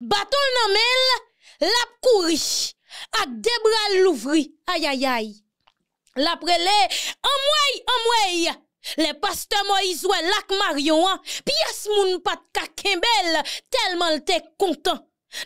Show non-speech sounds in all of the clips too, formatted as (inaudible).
Batol nan mel, lap kouri, ak debra louvri. Ayayay, lapre le, amway, amway, le pasta Moise wè lak Maryo an, pi as moun pat kakenbel, telman lte kontan.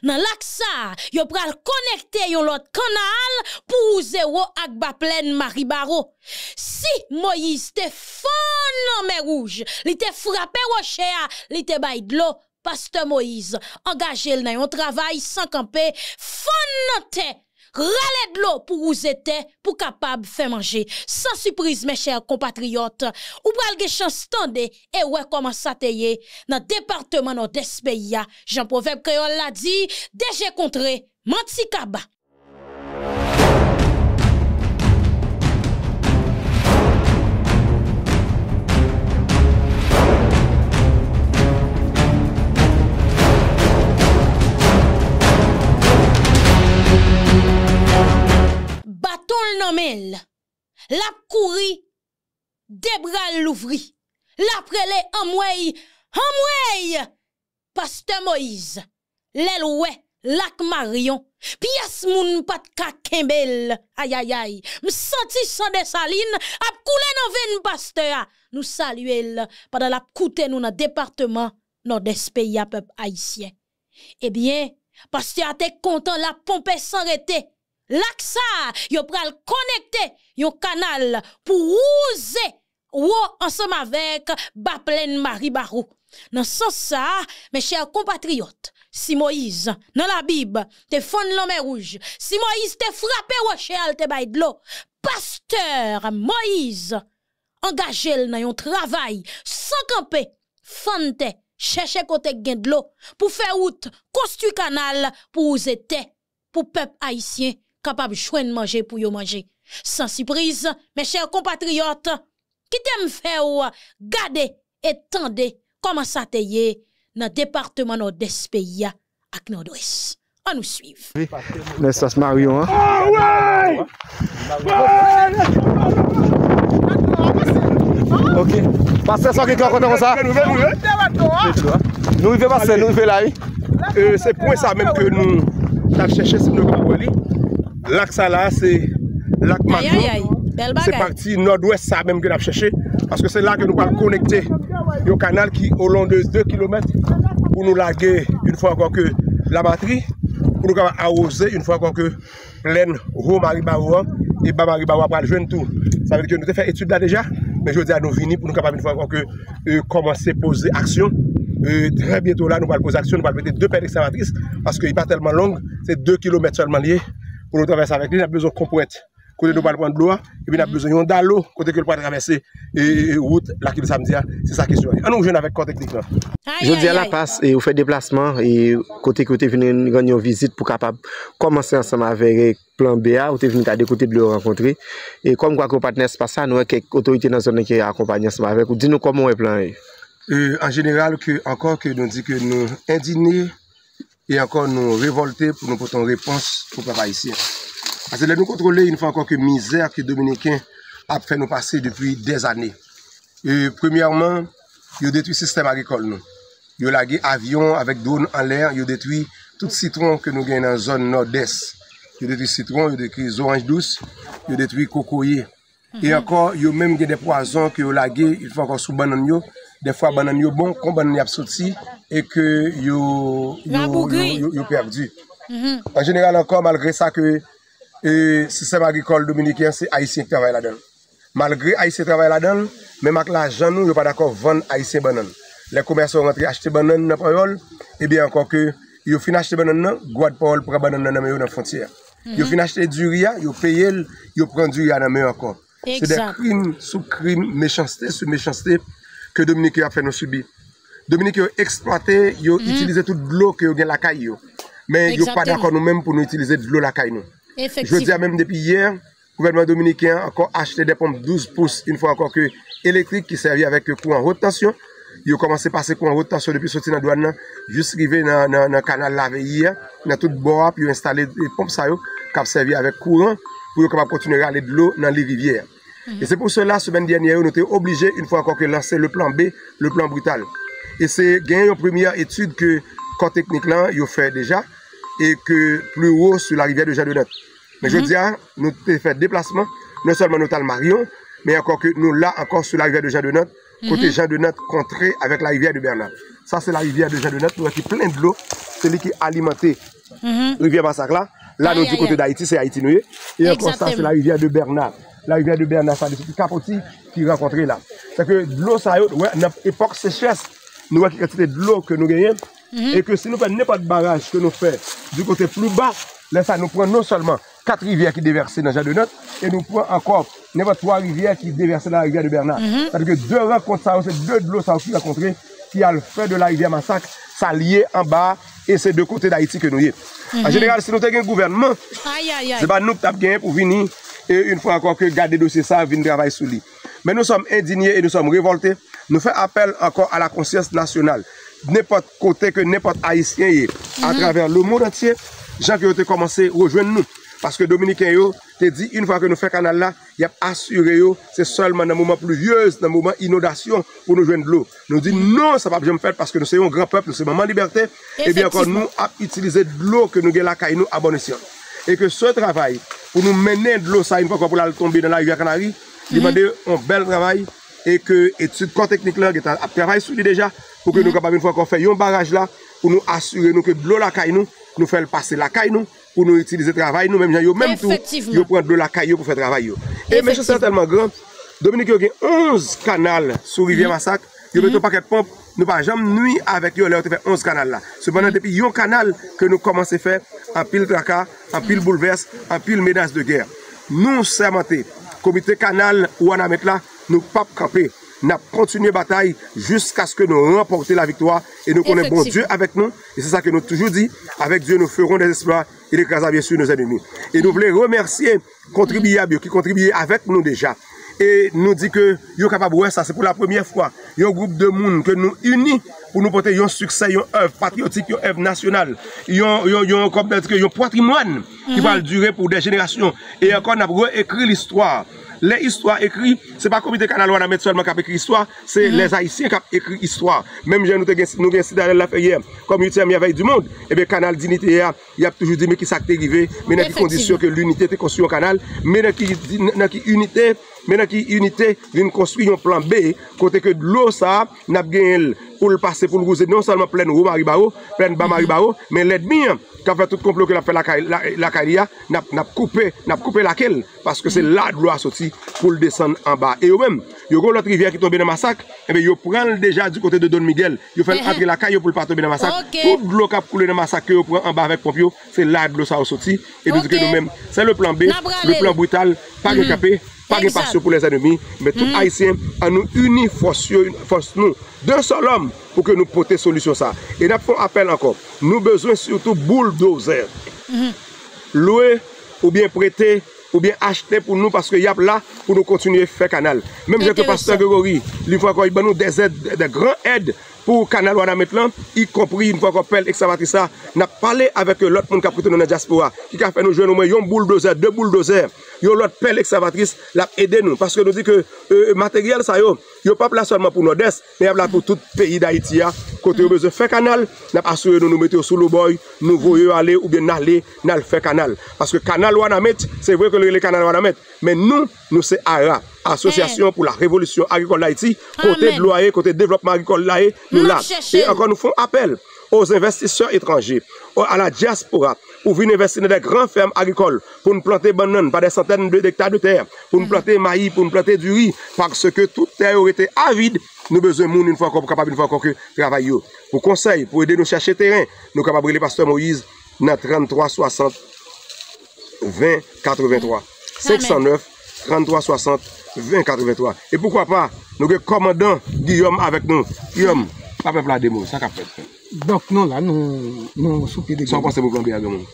Nan lak sa, yo pral konekte yon lot kanal pou ouze wò ak baplen Mary Baro. Si Moise te fò nan merouj, li te frapè wò chea, li te bayd lo. Pasteur Moïse, engagé le un travail sans camper, fondante, râler de l'eau pour vous être, pour capable faire manger. Sans surprise, mes chers compatriotes, ou pral chance tende et ouais, comment ça dans le département de Jean Proverbe Créole l'a dit, déjà contré, Mantikaba, la courri débral l'ouvri, la prelé en mouille, en pasteur Moïse, l'eloué, lac Marion, pièce moun pat kakembel, aïe aïe aïe, m'senti sans saline, ap coulé pasteur, nous saluel, pendant la coûté nous dans département, nord des pays à peuple haïtien. Eh bien, pasteur était content, la pompe sans Laksa, yo pral connecter yon canal pour ouze ou ensemble avec pleine Marie Barou. Dans ce sens mes chers compatriotes, si Moïse, dans la Bible, te fond l'homme rouge, si Moïse te frappé te bay de l'eau, pasteur Moïse, engagé dans yon travail, sans camper, fante, chercher côté gen de l'eau, pour faire route, construire canal, pour vous pour peuple haïtien, capable de manger pour manger. Sans surprise, mes chers compatriotes, qui t'aime faire ou et tendez comment ça te dans le département nord-est pays à On nous suit. Mais ça se hein? Ah ok. Passez ça comme ça. Nous, nous, passer, nous, là. Euh, c'est pour ça même que nous, avons cherché si nous, lak sa la, se lak madyon se parti nord-ouest sa menm gen ap chèche, paske se lak nou pal konekte yo kanal ki o lon de 2 km pou nou lage, yon fwa ankon ke la matri, pou nou kama a oze yon fwa ankon ke plen roum ari ba ouan, e bab ari ba ouan pral jwen tou, sa vele ke nou te fè etude la deja men jodi anon vini pou nou kama yon fwa ankon ke koman euh, se pose aksyon drè euh, bientou la nou pal pose aksyon nou pal mette 2 pen ek sa matri paske yon pa telman long, se 2 km solman liye pou nou traves avèk. Li nan bezon kompwèt, kote nou palpon blou an, e bi nan bezon yon dal lo, kote ke nou palpon travesè, e wout lakil samdia, se sa kisyon. An nou jen avèk konteknik nan. Jodi an la pas, e ou fè deplasman, e kote ke ou te vini yon yon vizit pou kapab komanse ansama avèk plan BA, ou euh, te vini kade kote blou ankontri, e kom kwa kou patnes pa sa, nou wè kek otorite nan zonen ki akompany ansama avèk, ou di nou koman wè plan E. En general, ankon ke nou di ke nou endini, E ankon nou revolte pou nou poton repons pou papayisyen. Ase le nou kontrole, yon fè ankon ke mizèr ki Dominikin ap fè nou pase depi dez anè. E premièman, yon detwi sistem agrikol nou. Yon lage avyon avèk drone an lèr, yon detwi tout citron ke nou gen nan zon Nord-Est. Yon detwi citron, yon detwi zoranj douz, yon detwi kokoye. E ankon, yon mèm gen de proazan ke yon lage, yon fè ankon sou ban nan yon. des fois banane yo bon quand banane a sorti et que yo yo, perdu. Mhm. En général encore malgré ça que le système agricole dominicain c'est haïtien qui travaille là-dedans. Malgré haïtien travaille là-dedans, même avec l'argent ne sont pas d'accord vendre haïtien banane. Les commerçants rentrent acheter banane dans parole et bien encore que yo fin acheter banane Guad Guadeloupe pour banane dans la frontière. Ils mhm. ont Yo fin acheter du riz, payé, ils ont pris du riz dans encore. C'est des crimes sous crimes, méchanceté sous méchanceté que Dominique a fait nous subir. Dominique a exploité, a mm. utilisé toute l'eau que a la caille. Mais il n'est pas d'accord nous-mêmes pour nous utiliser de l'eau la caille. Je Je dire, même depuis hier, le gouvernement dominicain a encore acheté des pompes 12 pouces, une fois encore que électrique qui servait avec courant haute tension. Ils ont commencé à passer courant haute tension depuis sortir dans la douane, juste arrivé dans le canal la veille, dans tout bois, puis installé des pompes ça, qui servi avec courant pour continuer continuer à aller de l'eau dans les rivières. Et c'est pour cela, semaine dernière, nous étions obligés, une fois encore que lancer le plan B, le plan brutal. Et c'est une première étude que corps technique là, y fait déjà, et que plus haut sur la rivière de jean Mais je mhm. dis, dire, nous avons fait déplacement, non seulement nous avons Marion, mais encore que nous là encore sur la rivière de jean de -hmm. côté Notte contré avec la rivière de Bernard. Ça, c'est la rivière de de nous qui plein de l'eau, c'est qui alimentait la mhm. rivière Massacre là. Là, nous, du côté d'Haïti, c'est Haïti, nous. Et encore ça, c'est la rivière de Bernard. la rivye de Bernard sa, de sou ki kapoti ki renkontre la. Sa ke dlo sa yot, wè, nap epok seches, nou wè ki katite dlo ke nou genyen, e ke si nou pren ne pa de baraj ke nou fè du kote plou ba, la sa nou pren nou solman kat rivye ki deverse nan jade not, e nou pren ankor, ne pa 3 rivye ki deverse nan la rivye de Bernard. Sa mhm. ke 2 renkontre sa yot, se 2 dlo sa yot ki renkontre, ki al fè de la rivye masak, sa liye an ba, e se de kote d'Haïti ke nou yè. An jeneral, si nou te gen gouverneman, se ba nou tap genyen pou vini, E yon fwa akon ke gade dosye sa vin dravay sou li. Men nou som endinye e nou som revolte, nou fe apel akon a la konsyans nasyonal. Nèpot kote ke nèpot haisyen ye, a mhm. traver loun moun antye, jan ke yon te komanse rejoen nou. Paske Dominiken yo te di, yon fwa ke nou fe kanal la, yon ap asyure yo, se solman nan mouman plouyez, nan mouman inodasyon pou nou joen dlou. Nou di nou sa pa jom fet paske nou se yon gran pep, nou se maman liberté, e bien akon nou ap itilize dlou ke nou gen la kay nou abonnesyon. E ke sou travay, pou nou menen dlo sa yon fwa pou lal tombe nan la yuya Kanari, li va de yon bel travay, e ke etude kon teknik lor, ki travay sou li deja, pou ke nou kabab yon fwa kon fwe yon baraj la, pou nou asure nou ke blou lakay nou, nou fwe l pase lakay nou, pou nou utilize travay nou, mèm jan yon mèm tou, yon pren de lakay yon pou fwe travay yon. E mèche sa telman gran, Dominique yon gen 11 kanal sou rivye mhm. masak, yon meto mhm. paket pomp, Nou pa jam nui avèk yo lè ou te fè 11 kanal la. Se banan depi yon kanal ke nou koman se fè, an pil draka, an pil bouleverse, an pil menas de gèr. Nou sè matè, komite kanal ou an amèk la, nou pap kapè, nap kontinye batay jysk aske nou remportè la viktwa et nou konè bon Dieu avèk nou. Et sè sa ke nou toujou di, avèk Dieu nou fèron des espoir et des kazan bien sûr nou zè de nou. Et nou blè remersiè kontribuyè avèk nou deja. E nou di ke yo kapab wè sa, se pou la premye fwa, yo group de moun ke nou uni pou nou pote yon suksè, yon œv patriotik, yon œv nasyonal, yon potrimouan ki val dure pou de jenèrasyon. E akon ap re-ekri l'histoire. Le histoire ekri, se pa komite kanal wana met solman kap ekri histoire, se les haïtien kap ekri histoire. Mèm jè nou gen si dalè la fè yè, kom yon tèm yavèy di moun, ebe kanal dinite yè, yap toujou di me ki sakte givè, menè di kondisyon ke l'unite te konsyon kanal, menè ki unitè Mè nan ki unitè, jen konstri yon plan B Kote ke dlosa Nap gen yon pou l'passe pou l'rouze Non salman plèn ou maribaro, plèn bamaribaro Mè lèd mè, kap la tout complot Kè l'ap fè l'akariya Nap koupe lakèl Paske se la drou asoti pou l'desan anba E ou mè, yo kon l'otri vya ki tombe nan masak Ebe eh yo pran deja du kote de Don Miguel Yo fèl adre lakay yo pou l'passe tombe nan masak Kote dloka pou l'en masak Yo pran anba vek pompyo, se la drou asoti Ebe zikè nou mèm, se le plan B Le plan brutal, Pari pasyon pou les anoumi, mè tou Aïsien, an nou uni fos nou, dè sol om, pou ke nou pote solusyon sa. E nap fon apel ankon, nou bezwen sou tout bouldozer. Mm. Mm-hmm. Louè, ou bien prété, ou bien acheté pou nou, paske yap la, pou nou kontinuye fè kanal. Mèm jèkou paste Gégori, l'info akwa i ban nou, dè zè, dè gran ed, dè zè, pou kanal wana met lan, yi kompri yon fwa kon pel ek savatris sa, nap pale avek lout moun kapritou nou nan Jaspura, ki ka fe nou jwen nou mwen yon bouldozer, de bouldozer, yon lout pel ek savatris, lap ede nou, paske nou di ke euh, euh, materyal sa yo, yo pa plasyonman pou nou des, me ap la pou tout peyi da iti ya, Kote ou beze fè kanal, nap asure nou nou mete ou sou lou boy, nou vouye ou ale ou be nale, nal fè kanal. Paske kanal wana met, se vwe kon rele kanal wana met, men nou nou se ara. Asosasyon eh. pou la revolisyon agrikol la iti, kote blou ae, kote devlopman agrikol la e, nou la. E ankon nou fon apel, ou investisseur etranji, ou a la diaspora, ou vin investine de gran ferme agrikol, pou nou plante ban nan, pa de santen de dektar de ter, pou nou mhm. plante mayi, pou nou plante duri, pakske tout ter ou ete avide, Nou beze moun in fwa akon pou kapab in fwa akon ki travay yo. Pou konsey, pou ede nou chache teren, nou kapabri le pastor Moise na 33-60-20-83. 509-33-60-20-83. E poukwa pa, nou ge komandan Guillaume avek nou. Guillaume, papef la demo, sa kapet. Dok nou la, nou sou pide. Sò an konsey mou blan biya gen moun.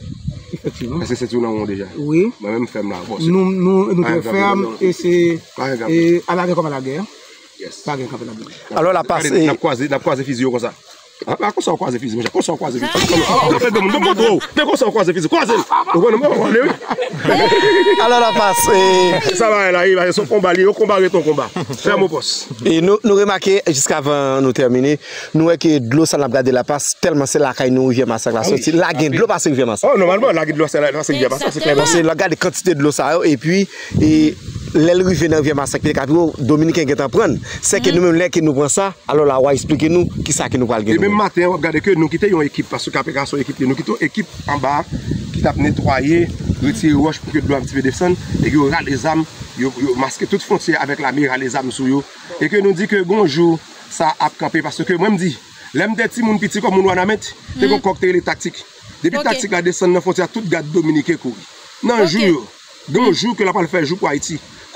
Efective. Ese se tou nan moun deja. Oui. Mwen mè m'fèm la. Nou mè m'fèm e se alagè kom an agèr. Yes. Pa gen kafe la pas. Alo la pas. Nap kwaze fizi yo kon sa. A kon sa wak kwaze fizi. A kon sa wak kwaze fizi. A kon sa wak kwaze fizi. Kwaze. A kon sa wak kwaze fizi. Alo la pas. Sa va e la. Yo kon ba re ton kon ba. Ferm ou pos. E nou remake. Jiska avan nou termine. Nou eke dlo san ap gade la pas. Telman se la kay nou ou vye masak la soti. Lag gen dlo pasen ou vye masak. Oh normalman lag gen dlo pasen ou vye masak. Se lag gade kantite dlo pasen ou. E pi. E. Lèl rive nan vye masek pe kat yon, Dominike yon gen tan pren, se ke mhm. nou mèm lèl ki nou pren sa, alò la wèy isplike nou, ki sa ki nou pral gen nou. E mèm matin, wèp gade ke nou kite yon ekip, pasou kapèk an son ekip, nou kite yon ekip an bar, ki tap netroyè, ritiye yon wòj pou ki yon douan ptipe defsen, e ki yon ralèz am, yon maske tout fonciè avèk la mi, ralèz am sou yon, e ki yon nou di ke gonjou sa ap kapè, pasou ke mèm di, lèm deti moun piti kon moun wana met, te kon kokte le taktik. Depi taktik la defsen, nan fonci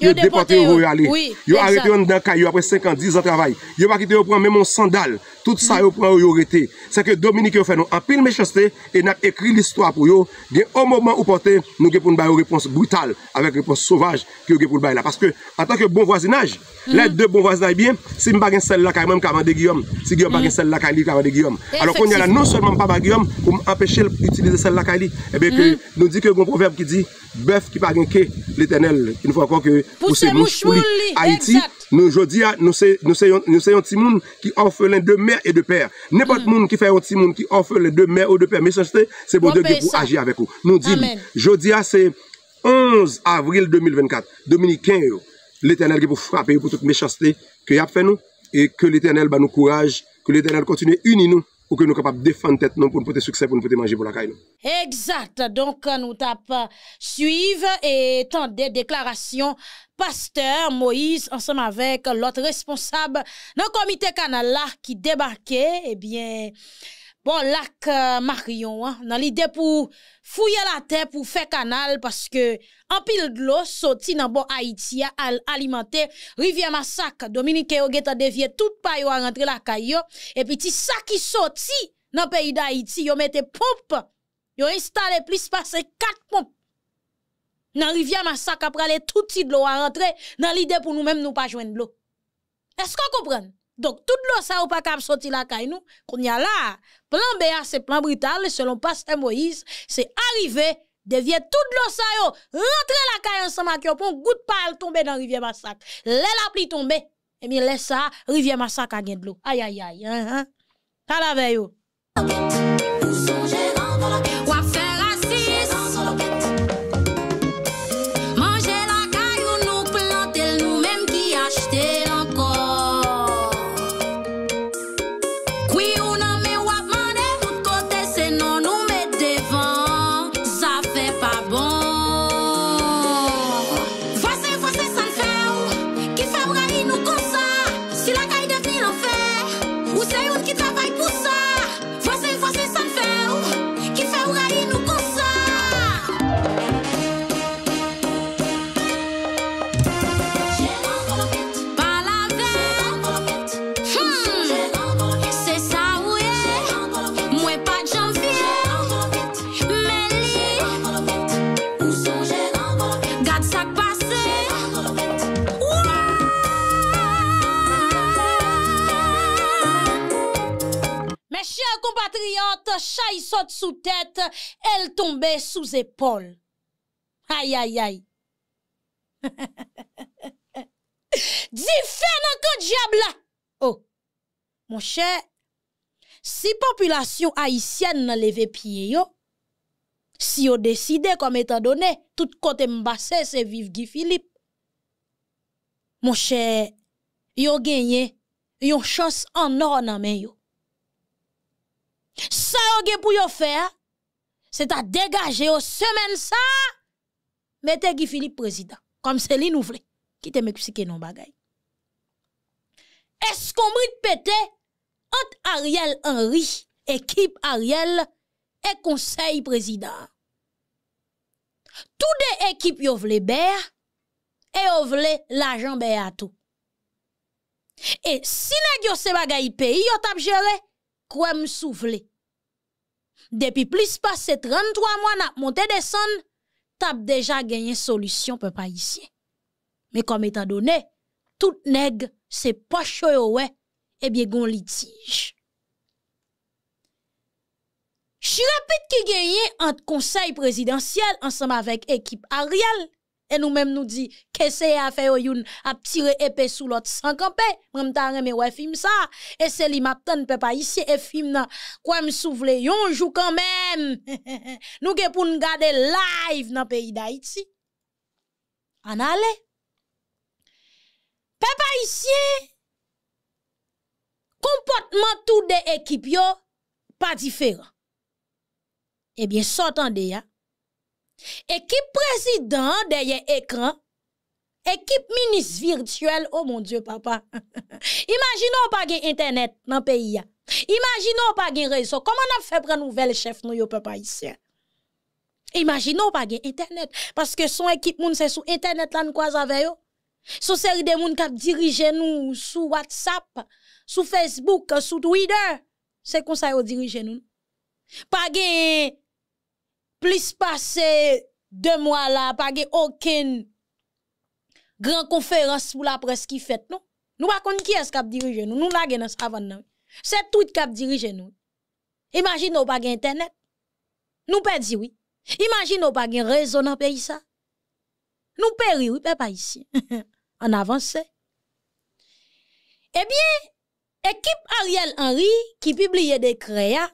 yo depote yo ou yale yo arete yon dan kayo apre 5 an, 10 an travay yo bakite yo pran men mon sandal tout sa yo pran ou yo rete se ke Dominique ou fè nou apil me chaste e nak ekri l'histoire pou yo gen o mouman ou pote nou gepoun bay ou repons brutal avek repons sauvage ki yo gepoun bay la paske atak yo bon voisinaj mhm. lè dè bon voisinaj biye si m bagen sel lakay mèm kaman de Guillaume si Guillaume bagen sel lakay li kaman de Guillaume alo kon yala nou solman pa bagen Guillaume pou m apèche l'utilize sel lakay li nou di ke yon proverb ki di beuf ki bagen ke l'etern Pou se mou chmoul li Aiti Nou jodia Nou se yon timoun Ki orfe lè de mer e de per Nèpot moun ki fè yon timoun Ki orfe lè de mer ou de per Mèchastè Se bon de ge pou agi avek ou Nou di li Jodia se 11 avril 2024 Dominikèn yo L'Eternel ge pou frape yo Pou tout mèchastè Ke yap fè nou E ke l'Eternel ba nou kouraj Ke l'Eternel kontine uni nou ou que nous sommes capables de défendre tête pour nous porter succès, pour nous porter manger pour la caille. Exact. Donc, nous tapons suivre et tant des déclarations pasteur Moïse ensemble avec l'autre responsable dans le comité canal là qui débarquait, eh bien, Bon, lac euh, Marion, hein, dans l'idée pour fouiller la terre, pour faire canal, parce que en pile de l'eau, sorti dans bon Haïti, alimenté, rivière massacre. Dominique, et geta dévier tout paille à rentrer la caillou. Et puis, ti ça qui sorti dans le pays d'Haïti, yo mette pompe, yo installé plus passe quatre pompes. Dans rivière Massac, après aller tout de l'eau à rentrer, dans l'idée pour nous même nous pas joindre de l'eau. Est-ce qu'on comprenez? Donc, tout l'eau ça ou pas qu'à sorti la caille nous, qu'on y a là. Plan B, c'est plan brutal, selon Pasteur Moïse, c'est arrivé devient tout l'eau ça rentrer la caille ensemble avec pour goutte pas tomber dans rivière massacre. Lè la pli tombe, et eh bien laisse ça, rivière massacre a de l'eau. Aïe, aïe, aïe, hein, hein. yo. compatriote, chay saute sous tête, elle tombait sous épaule. Aïe, aïe, aïe. (laughs) Dis-fait, diable Oh, mon cher, si population haïtienne n'a levé pied, yo, si yo décide comme étant donné, tout côté m'basse se vive Guy Philippe. Mon cher, yo genye, yon chance en or nan men yo. Sa yo ge pou yo fer, se ta degaje yo semen sa, mette ki fini prezident, kom selin ou vle, ki te me kusike non bagay. Eskombrit pete, ant Ariel Henry, ekip Ariel, e konsey prezident. Tou de ekip yo vle ber, e yo vle lajan be ato. E sine gyo se bagay peyi yo tap jere, Kwa m soufle. Depi plis pase 33 moun ap monte deson, tap deja genyen solusyon pe pa isye. Me kom etadone, tout neg se pa choyowe e eh bie gon litij. Chi rapit ki genyen ant konsey prezidentiyel ansanm avek ekip Ariel, Et nous-mêmes nous dit, qu'est-ce qu'il a fait oh, yon a tirer épée sous l'autre sans camper. Même dit, mais ouais film ça. Et c'est li m'attend papa ici et film Quoi me souvle yon joue quand même. (laughs) nous ge pour nous garder live dans pays d'Haïti. En aller. Papa ici. Comportement tout des équipes yo pas différent. Eh bien, sortant de Équipe président derrière écran, Équipe ministre virtuelle. oh mon dieu papa, (laughs) Imaginons pas gen internet dans le pays. Imaginons pas. on a fait pour un nouvel chef nous papa, ici? Imaginons pas qu'il y gen internet, que son équipe, moun sur internet là nous avec Son série de moun qui dirigent nous sous WhatsApp, sur Facebook, sur Twitter, c'est ça ça yo nous, nous. Pas de plus passé deux mois là, pas aucune grande conférence pour la presse qui fait, non? Nous pas qui est-ce qui dirige nous. Nous la dans avant-nous. C'est tout qui dirige nous. Imagine nous pas internet. Nous perdons, oui. Imagine nous pas réseau dans pays ça. Nous ne oui, pas (laughs) ici. en avance. Eh bien, équipe Ariel Henry qui publie des créas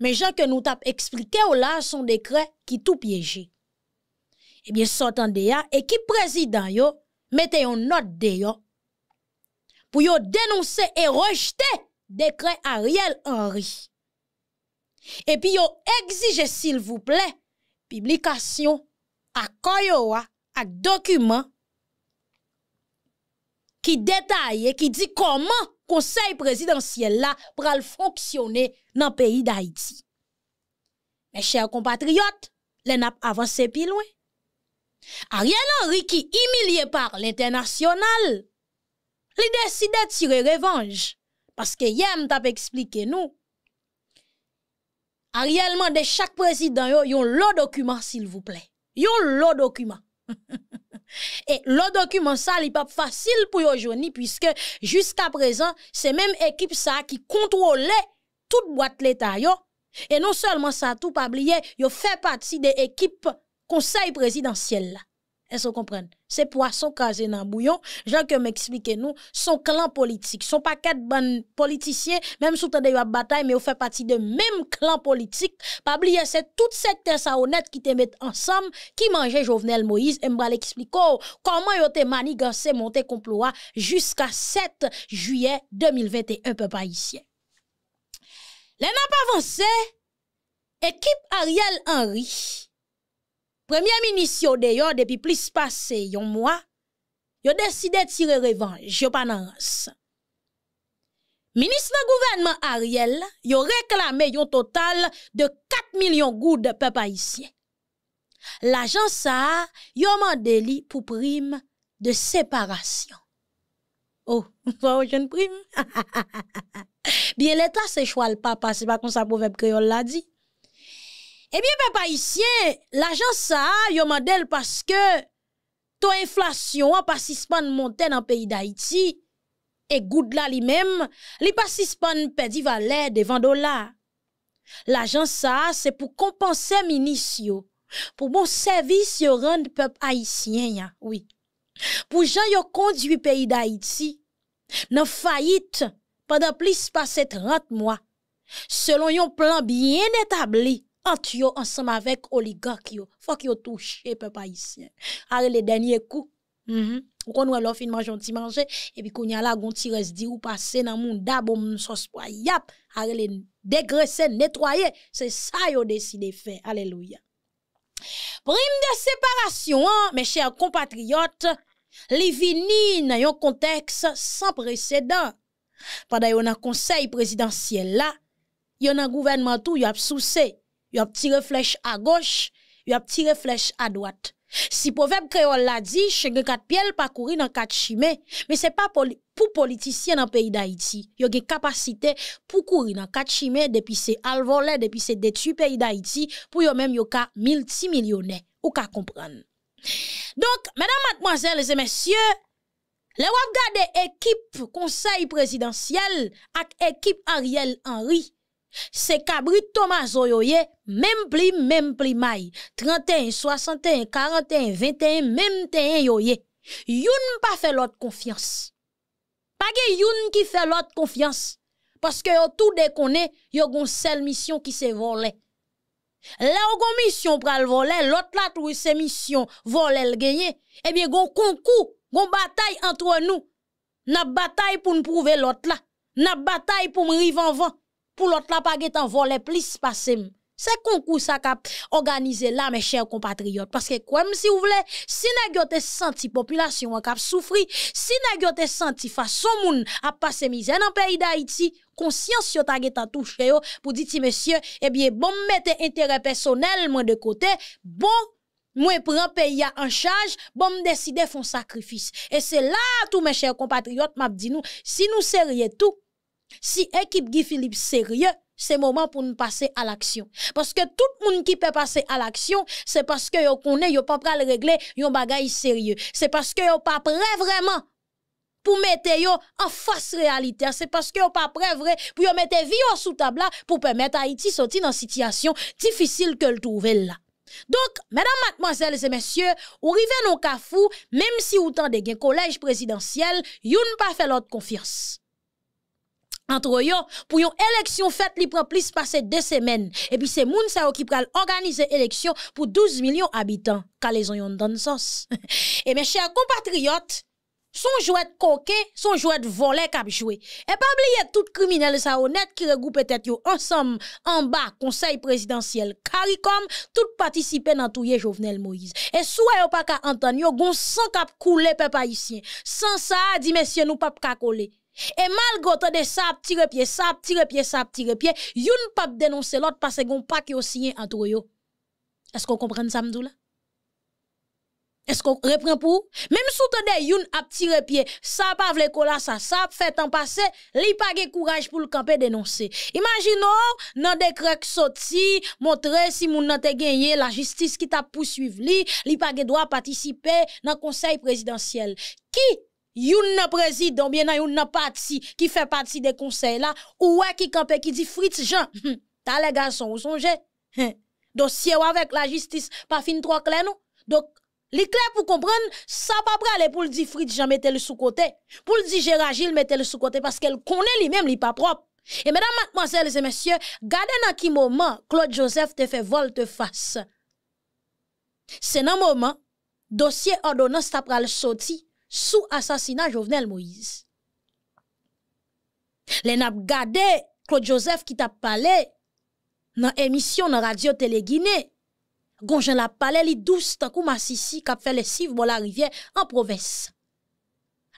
mais gens que nous expliquer expliqué là son décret qui tout piégé. Eh bien, sortant de et hein, qui président yo, mettez une note de Pour yo dénoncer et rejeter décret Ariel Henry. Et puis yo exige s'il vous plaît, publication à Koyoa, à document qui détaille, qui dit comment conseil présidentiel là pour le fonctionner dans le pays d'Haïti. Mes chers compatriotes, les n'a avancé plus loin. Ariel Henry qui humilié par l'international, il décide de tirer revanche. Parce que Yem t'a expliqué nous. Ariel de chaque président yon, yon lot document s'il vous plaît. Yon lot document. (laughs) et le document ça, il n'est pas facile pour aujourd'hui, puisque jusqu'à présent, c'est même équipe ça qui contrôlait toute boîte l'État. Et non seulement ça, tout pas oublier, yo fait partie des équipes conseil présidentiel. Est-ce vous comprenez C'est poisson casé dans bouillon. Jean que m'expliquez nous, son clan politique, son paquet de bon politiciens, même sous eu la bataille, mais on fait partie de même clan politique. Pas oublier, c'est tout secteur sa honnête qui te met ensemble, qui mangeait Jovenel Moïse, et m'bral expliquer oh, comment yon te manigancé monté complot jusqu'à 7 juillet 2021, peuple ici. Les a pas avancé, équipe Ariel Henry, Premier ministre d'ailleurs depuis plus passé un mois, a décidé de tirer revanche, pas du Ministre gouvernement Ariel, a réclamé un total de 4 millions de peuple de papa L'agence a mandé pour prime de séparation. Oh, (laughs) oh je une prime. (laughs) Bien l'État c'est choix le papa, c'est pas comme ça proverbe créole l'a dit. Eh bien, papa ici, l'agence ça a yon parce que ton inflation pas suspend monte dans le pays d'Haïti et goud la lui même, li pas suspend des valeur devant dollar. L'agence ça c'est pour compenser ministres, pour bon service aux rende peuple haïtien ya, oui. Pour gens yon conduit pays d'Haïti, nan faillite pendant plus de 30 mois, selon un plan bien établi entre yo ensemble avec oligarque yo. Faut qu'ils touché peuple haïtien. Arrête les derniers coups. Mm Ou kon wè lò fin manjon ti manje, et puis kounya la gon ti res di ou passe nan moun dabo moun sos po yap, are le degrese, nettoye, se sa yo décide fe. Alléluia. Prime de séparation, hein, mes chers compatriotes, li vini nan yon contexte sans précédent. Pada yon nan conseil présidentiel la, yon nan gouvernement tout yon souse y a flèche à gauche, y a flèche petit à droite. Si proverbe créole l'a dit, chèque quatre pieds pas courir dans quatre chimé, mais c'est pas pour, pour politiciens dans le pays d'Haïti. Yo une capacité pour courir dans quatre chimé depuis c'est alvolé, depuis c'est détruit pays d'Haïti pour yo même yo ka multimillionnaire ou ka comprendre. Donc, mesdames, mademoiselles et messieurs, les wap gade équipe conseil présidentiel ak équipe Ariel Henry. C'est Cabri Thomas Oyoye même pli, même pli may. 31, 61, 41, 21, même teyen yoye. Youn fait l'autre confiance. Pas que youn qui fait l'autre confiance parce que tout ils ont gon seule mission qui se vole. Le où gon mission pral vole, pour la mission se misyon vole l genye. bien, gon entre gon nous Na pour pour prouver prouver l'autre. Na bataille pour pour rive en en pour l'autre là pas en volet plus passé. C'est concours ça qu'a organisé là mes chers compatriotes parce que comme si vous voulez si vous senti population qui a si vous senti façon moun a passé misère dans pays d'Haïti, conscience yo ta geta touché yo pour dire monsieur eh bien bon mettez intérêt personnel de côté, bon Mwen pren pays a en charge, bon décider font sacrifice. Et c'est là tout, mes chers compatriotes, m'a dit nous. nou, si nous serions tout si équipe Guy Philippe sérieux, c'est moment pour nous passer à l'action. Parce que tout le monde qui peut passer à l'action, c'est parce que vous connaît, yo pas prêt à régler, yon sérieux. C'est parce que yo pas prêt vraiment pour mettre yo en face réalité. C'est parce que yo pas prêt vrai pour yo mettre vie sous table pour permettre à Haïti sortir dans situation difficile que le trouver là. Donc, mesdames, mademoiselles et messieurs, ou rive nos kafou, même si autant de gen collège présidentiel, yon pas fait l'autre confiance entre eux, pour une élection faite, li prend plus passer deux semaines. Et puis c'est moun sa qui pral organiser élection pour 12 millions d'habitants. Car les ont sens. (laughs) Et mes chers compatriotes, son jouet coquet, son jouet volet kap joué. Et pas oublier tout criminel sa honnête qui regroupe peut-être ensemble en bas conseil présidentiel CARICOM, tout participer dans touye Jovenel Moïse. Et soit yo pas ka entendre yo gon sang couler peuple haïtien. Sans ça, dit messieurs nous pas ka coller. Et malgré tout de ça, tire pie, ça, tire pie, ça, tire pie, youn pap denonse lot pase goun pa ki yo ce qu'on comprend ça là? Est-ce qu'on reprend pour? Même sou te de youn ap tire Ça pa vle kola Ça ça fait an passé, li pa page courage pou camper dénoncer. Imagino nan krek soti, montre si moun nan te genye la justice qui ta pousuiv li, li pa ge doa participer nan conseil présidentiel. Qui? Youn président, bien yon parti qui fait partie des conseils là, ou ouais qui campe qui dit Fritz Jean, (laughs) hum, t'as les garçons, vous songe? Hum. Dossier avec la justice, pas fin trois clair non? Donc, les clés pour comprendre, ça pas pour le dire Fritz Jean mettez le sous côté, pour le dire Gérard Gilles mettez le sous côté parce qu'elle connaît lui-même, lui pas propre. Et mesdames, mademoiselles et messieurs, gardez dans qui moment Claude Joseph te fait volte face. C'est dans moment, dossier ordonnance t'a le sorti sous assassinat Jovenel Moïse. Les n'a gardé Claude Joseph qui t'a parlé dans émission dans radio télé Guinée. Gonjan la palais li douce tant kou fait les bon la rivière en province.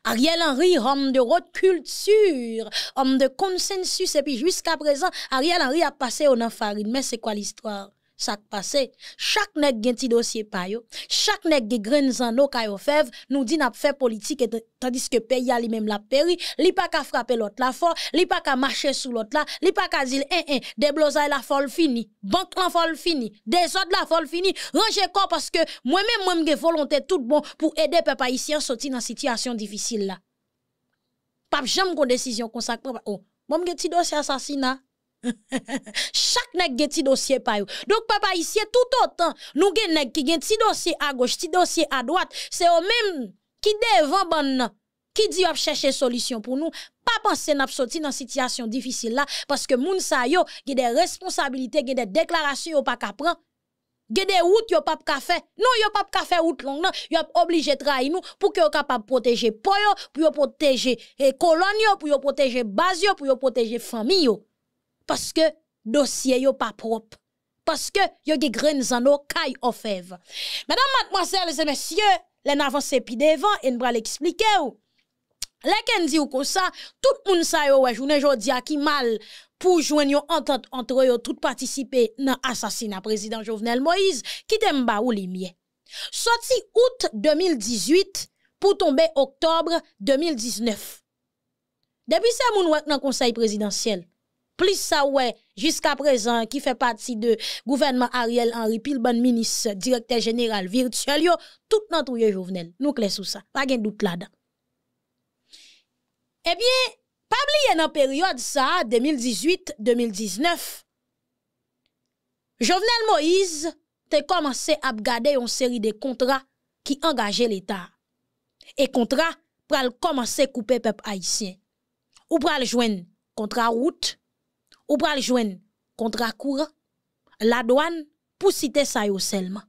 Ariel Henry, homme de haute culture, homme de consensus, et puis jusqu'à présent, Ariel Henry a passé au Nanfarine. Mais c'est quoi l'histoire? ça passé. Chaque nèg gen ti dossier pa yo, chaque nèg gen graines en eau ka yo fèv, nous dit n'a fait politique tandis que pays a lui-même la péri, li pa ka frapper l'autre la fort, li pa ka marcher sous l'autre là, li pa ka dire hein hein, déblosaille la folle fini, banque la folle fini, des autres la folle fini, ranger corps parce que moi-même moi gen volonté tout bon pour aider peuple haïtien sortir dans situation difficile là. Pas jamais kon décision consacrée oh, moi ti dossier assassinat (laughs) Chaque nèg gen ti dossier pa Donc papa ici tout autant, hein. nous gen nèg qui dossier à gauche, ti dossier à droite, c'est au même qui devant ban qui dit a chercher solution pour nous, pas penser n'a sorti dans situation difficile là parce que moun sa yo gen des responsabilités, des déclarations yo pas ka prendre. Gen des routes yo pas ka faire. Non, yo pas ka faire route longue yo obligé trahir nous pour que yo capable protéger po yo, pour protéger et colonies pour yo protéger base eh, yo, pour yo protéger famille yo. Parce que dossier yo pa parce que yo ge nos zano of ofev. Mesdames, mademoiselles et messieurs, les nan puis devant et nous bral eksplike ou. Lè ken di ou comme ça, tout le monde yo wè jounen jodi a qui mal pour jwen entente entre yo tout à nan du président Jovenel Moïse qui en ba ou les Sorti Sorti août 2018 pour tomber octobre 2019. Depuis se moun dans conseil présidentiel. présidentiel. Plus ça, ouais, jusqu'à présent, qui fait partie de gouvernement Ariel Henry, pile ministre, directeur général virtuel, tout notre Jovenel. Nous ça. Pas de doute là-dedans. Eh bien, pas oublier dans période ça, 2018-2019, Jovenel Moïse te commencé à regarder une série de contrats qui engageaient l'État. Et contrats pour commencer couper peuple haïtien. Ou pral joindre contrat route, ou pral joindre contrat courant, la douane pour citer ça yo seulement.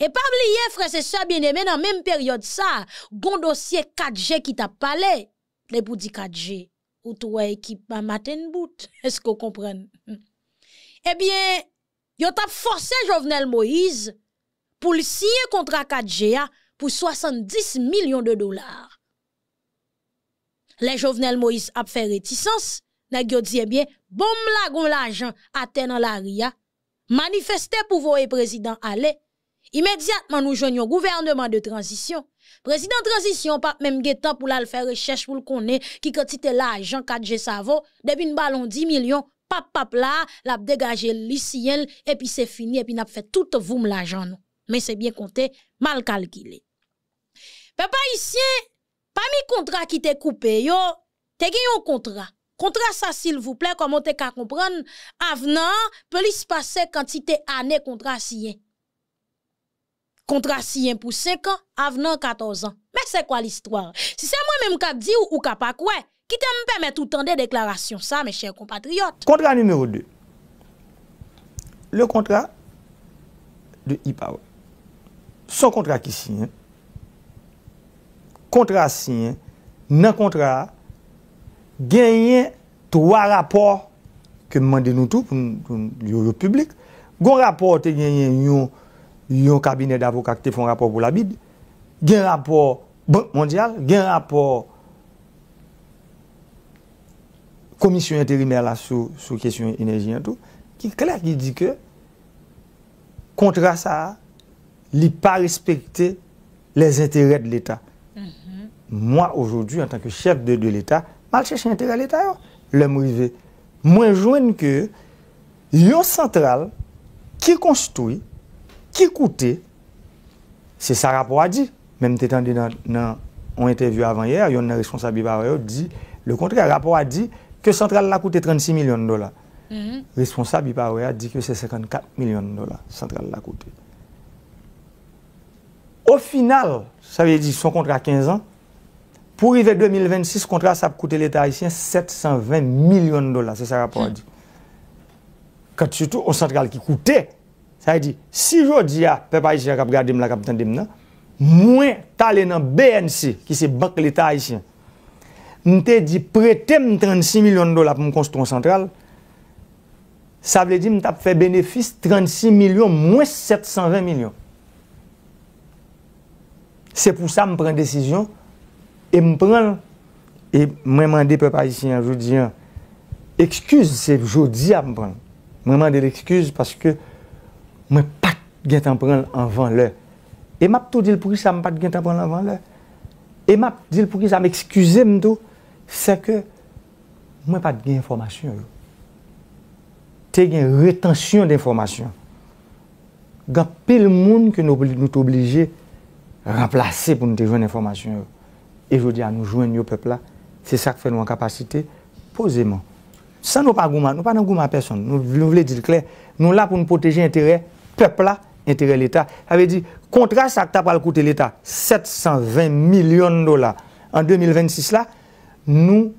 Et pas oublier frère c'est ça bien aimé dans même période ça, gon dossier 4G qui t'a parlé, les pour 4G ou toi équipe matin bout, (laughs) est-ce qu'on comprend Eh bien, yo t'a forcé Jovenel Moïse pour le signer contrat 4G ah, pour 70 millions de dollars. Les Jovenel Moïse a fait réticence n'a yo bien bom la gon l'argent la ria manifester pour voir e président aller immédiatement nous joignons gouvernement de transition président transition pas même temps pour la faire recherche pour le connaître qui quantité l'argent 4G savo depuis une ballon 10 millions pap pap là l'a dégagé l'iciel et puis c'est fini et puis n'a fait tout voum l'argent mais c'est bien compté mal calculé papa ici parmi contrat qui t'est coupé yo t'es un contrat Contrat ça, s'il vous plaît, comment te ka comprendre, avenant, police passe quantité année contrat signé. contrat signé pour 5 ans, avenant 14 ans. Mais c'est quoi l'histoire? Si c'est moi-même qui dit ou, qui pas quoi, qui te me permet tout temps des déclarations, ça, mes chers compatriotes. Contrat numéro 2. Le contrat de IPAW. Son contrat qui signe, contrat signé, non contrat gen yon 3 rapor ke mande nou tou pou yon republik gon rapor te gen yon yon kabine davo kak te fon rapor pou la bid gen rapor bank mondial, gen rapor komisyon interimer la sou sou kesyon enerji an tou ki klak ki di ke kontra sa li pa respekte les intere de l'Etat mm-hmm. moi oujoudu en tanke chef de l'Etat Mal chèche interal etayon. Le mouive. Mwen jwen ke yon sentral ki konstoui, ki koute, se sa rapor a di. Mem te tendi nan on ente vyo avan yer, yon nan responsa bi paro yo di, le kontre, rapor a di, ke sentral la koute 36 milyon dola. Mm-hmm. Responsa bi paro yo di ke se 54 milyon dola, sentral la koute. O final, sa ve di, son kontra 15 an, pou rivek 2026, kontras ap koute l'Etat Haitien 720 milyon dola, se sa rapor an di. Kat suto, o sentral ki koute, sa yi di, si yo di a, pepa Haitien kap gade m la kap tande m nan, mwen talen an BNC, ki se bak l'Etat Haitien, mte di prete m 36 milyon dola pou m konstron sentral, sa vle di m tap fè benefis 36 milyon mwen 720 milyon. Se pou sa m pren desisyon, E mpren, e mwen mande pe pa isi an, jodi an, ekskuz se jodi an mpren. Mwen mande l'ekskuz paske mwen pat gen t'anpren anvan lè. E map tou dil pou ki sa mwen pat gen t'anpren anvan lè. E map dil pou ki sa mwen ekskuzen mdo, se ke mwen pat gen informasyon yo. Te gen retansyon den informasyon. Gan pil moun ke nou t'oblije remplase pou nou te ven informasyon yo. Et je vous dis, à nous joignez au peuple-là, c'est ça qui fait nous en capacité, posez-moi. Ça, nous ne nous pas gourmand, nous ne nous pas gourmand à personne. Nous voulons dire clair, nous sommes là pour nous protéger intérêt, peuple-là, intérêt l'État. Ça veut dire, contre ça que tu as par le côté l'État, 720 millions de dollars en 2026-là, nous,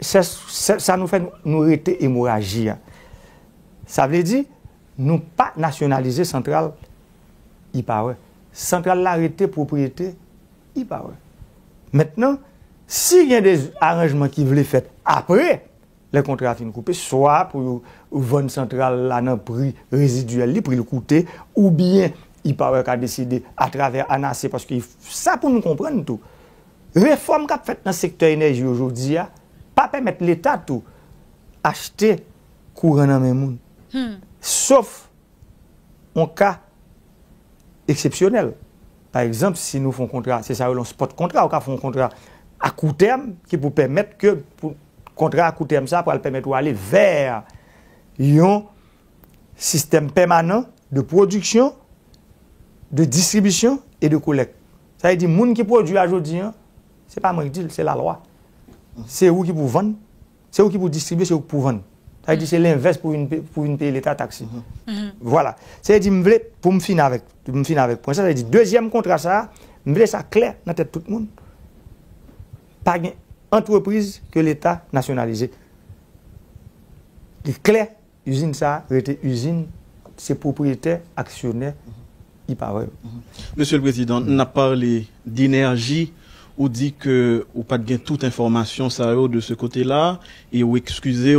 ça nous fait nous reter émouragie. Ça veut dire, nous ne nous pas nationaliser central, y parait. Central l'a reter propriété, y parait. Mètnen, si gen de aranjman ki vle fèt apre, le kontrat fin koupè, swa pou yon von central la nan pri reziduel li pri l koutè, ou byen yi pa wè ka deside a traver anase, paske yi, sa pou nou komprèn tout. Reform kap fèt nan sektor enerji yojodi ya, pa pèmèt l'Etat tout, achete kou ran nan men moun. Hmm. Sòf yon ka eksepsyonel, Par exemple, si nou foun kontra, se sa ou loun spot kontra ou ka foun kontra akou term ki pou pemet ke kontra akou term sa pou al pemet ou ale ver yon sistem pemanen de produksyon, de distribisyon et de kolek. Sa yi di moun ki produ a jodi yon, se pa mwen di, se la loa. Se ou ki pou ven, se ou ki pou distribisyon, se ou ki pou ven. Elle dit c'est l'inverse pour une, pour une l'État taxi. Mhm. Mhm. Voilà. c'est veut pour me finir avec, me finir avec ça deuxième contrat, ça, je veux ça clair dans la tête de tout le monde. Pas une entreprise que l'État nationalisé. C'est clair, usine ça, était usine, ses propriétaires, actionnaires, il parle. Mhm. Monsieur le Président, on a parlé d'énergie ou dit que ou pas de toute information ça de ce côté-là et ou excusez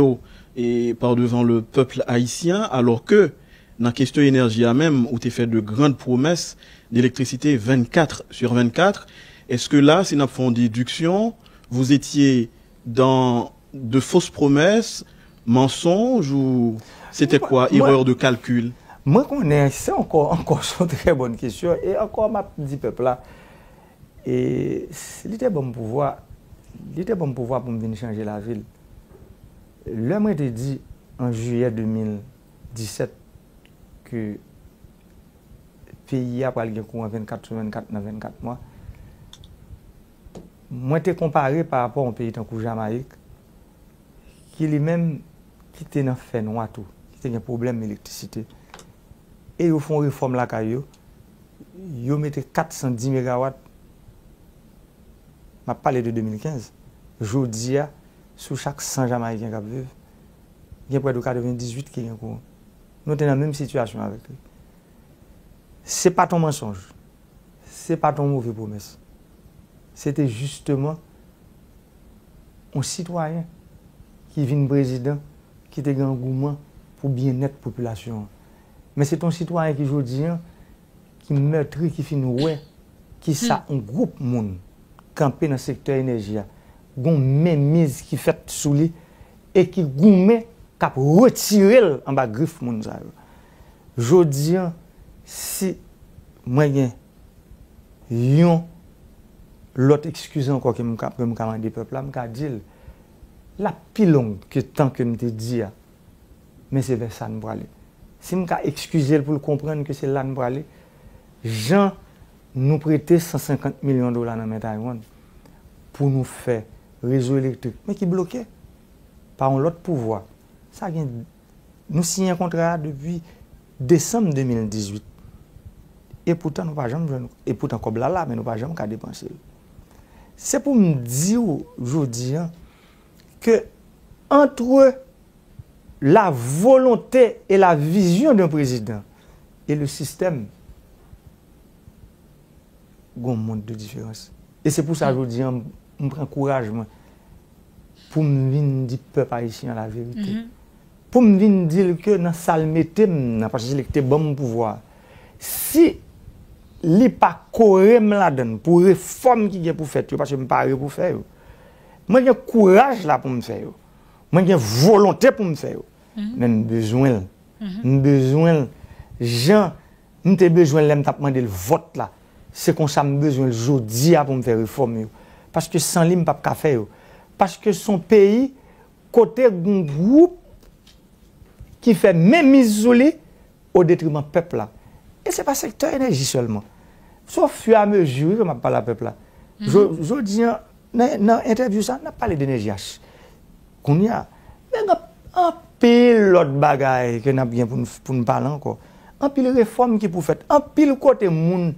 et par devant le peuple haïtien, alors que dans la question énergie à même, où tu fait de grandes promesses d'électricité 24 sur 24, est-ce que là, si nous fait une déduction, vous étiez dans de fausses promesses, mensonges ou c'était quoi Erreur de calcul Moi, c'est encore, encore une très bonne question. Et encore, ma petite peuple là, et l'idée bon pouvoir, c'était bon pouvoir pour venir changer la ville. Lè mwen te di an juyè 2017 ke peyi apal gen kou an 24 sou 24 nan 24 mwa, mwen te kompare par apor an peyi tan kou Jamaik ki li men ki te nan fèn wato, ki te gen problem mwen elektrisite. E yo fon reform lak a yo, yo mwen te 410 MW ma pale de 2015, jodi a, Sou chak 100 jamay gen kapve, gen pou edou kade ven 18 ki gen kou. Nou ten nan menm situasyon avèk. Se pa ton mensonj, se pa ton mouvè pòmès. Se te jistèman, an sitwayen ki vin brezidè, ki te gen gouman pou bien net populasyon. Men se ton sitwayen ki joudiyan, ki mètrè, ki fin wè, ki sa hmm. an goup moun, kampe nan sektè enerji ya. goun men miz ki fet sou li e ki goun men kap retirel an ba grif moun zayl. Jou diyan si mwen gen yon lot ekskuzen kwa ke mwen kap ke mwen kamande pep la mwen ka diyan la pilong ke tank ke mwen te diyan mwen sebe sa mwen prale. Si mwen ka ekskuzen pou l komprende ke se la mwen prale jan nou prete 150 milyon dolan an mwen tay yon pou nou fè rezo elektrik, men ki bloke pa an lot pouvoi. Sa gen nou sinyen kontra depi desem 2018. E poutan nou pa jom e poutan koblala, men nou pa jom ka depanse. Se pou m diyo jodi ke antre la volonte e la vizyon d'an prezident e le sistem goun moun de difyrense. E se pou sa jodi an m m pren kouraj mwen pou m vin di pe pa isi an la verite mhm. pou m vin di lke nan salmete m nan pas se li kte bon m pouvoar si li pa kore m la den pou reform ki gen pou fet yo pas se m pare pou fe yo mwen gen kouraj la pou m fe yo mwen gen volante pou m fe yo mwen mhm. gen bezwen l mhm. mwen gen mwen gen lèm tapman del vot la se kon sa m bezwen l jodi a pou m fe reform yo Paske san lim pa pa kafe yo. Paske son peyi, kote gounb wou, ki fe memizouli, ou detrimant pepla. E se pa sektor enerji solman. So fya me juri pou ma pala pepla. Mhm. Jou diyan, nan entevyousan, nan pale denerji yas. Koun ya. Men anpil lot bagay ke nan bien pou nou palan ko. Anpil reform ki pou fet. Anpil kote moun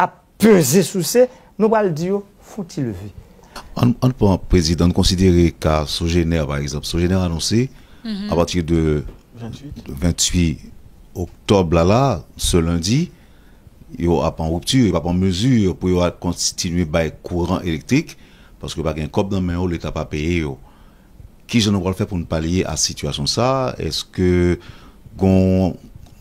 ap peze sou se. Nou bal diyo. faut-il lever On, on peut, Président, considérer qu'à Sogénère, par exemple, ce a annoncé mhm. à partir de 28, octobre, là, ce lundi, il n'y aura pas de rupture, il n'y aura pas de mesure pour continuer par courant électrique parce que pas de cop dans main, l'État pas payé. Qui je ne le faire pour nous pallier à cette situation ça Est-ce que on,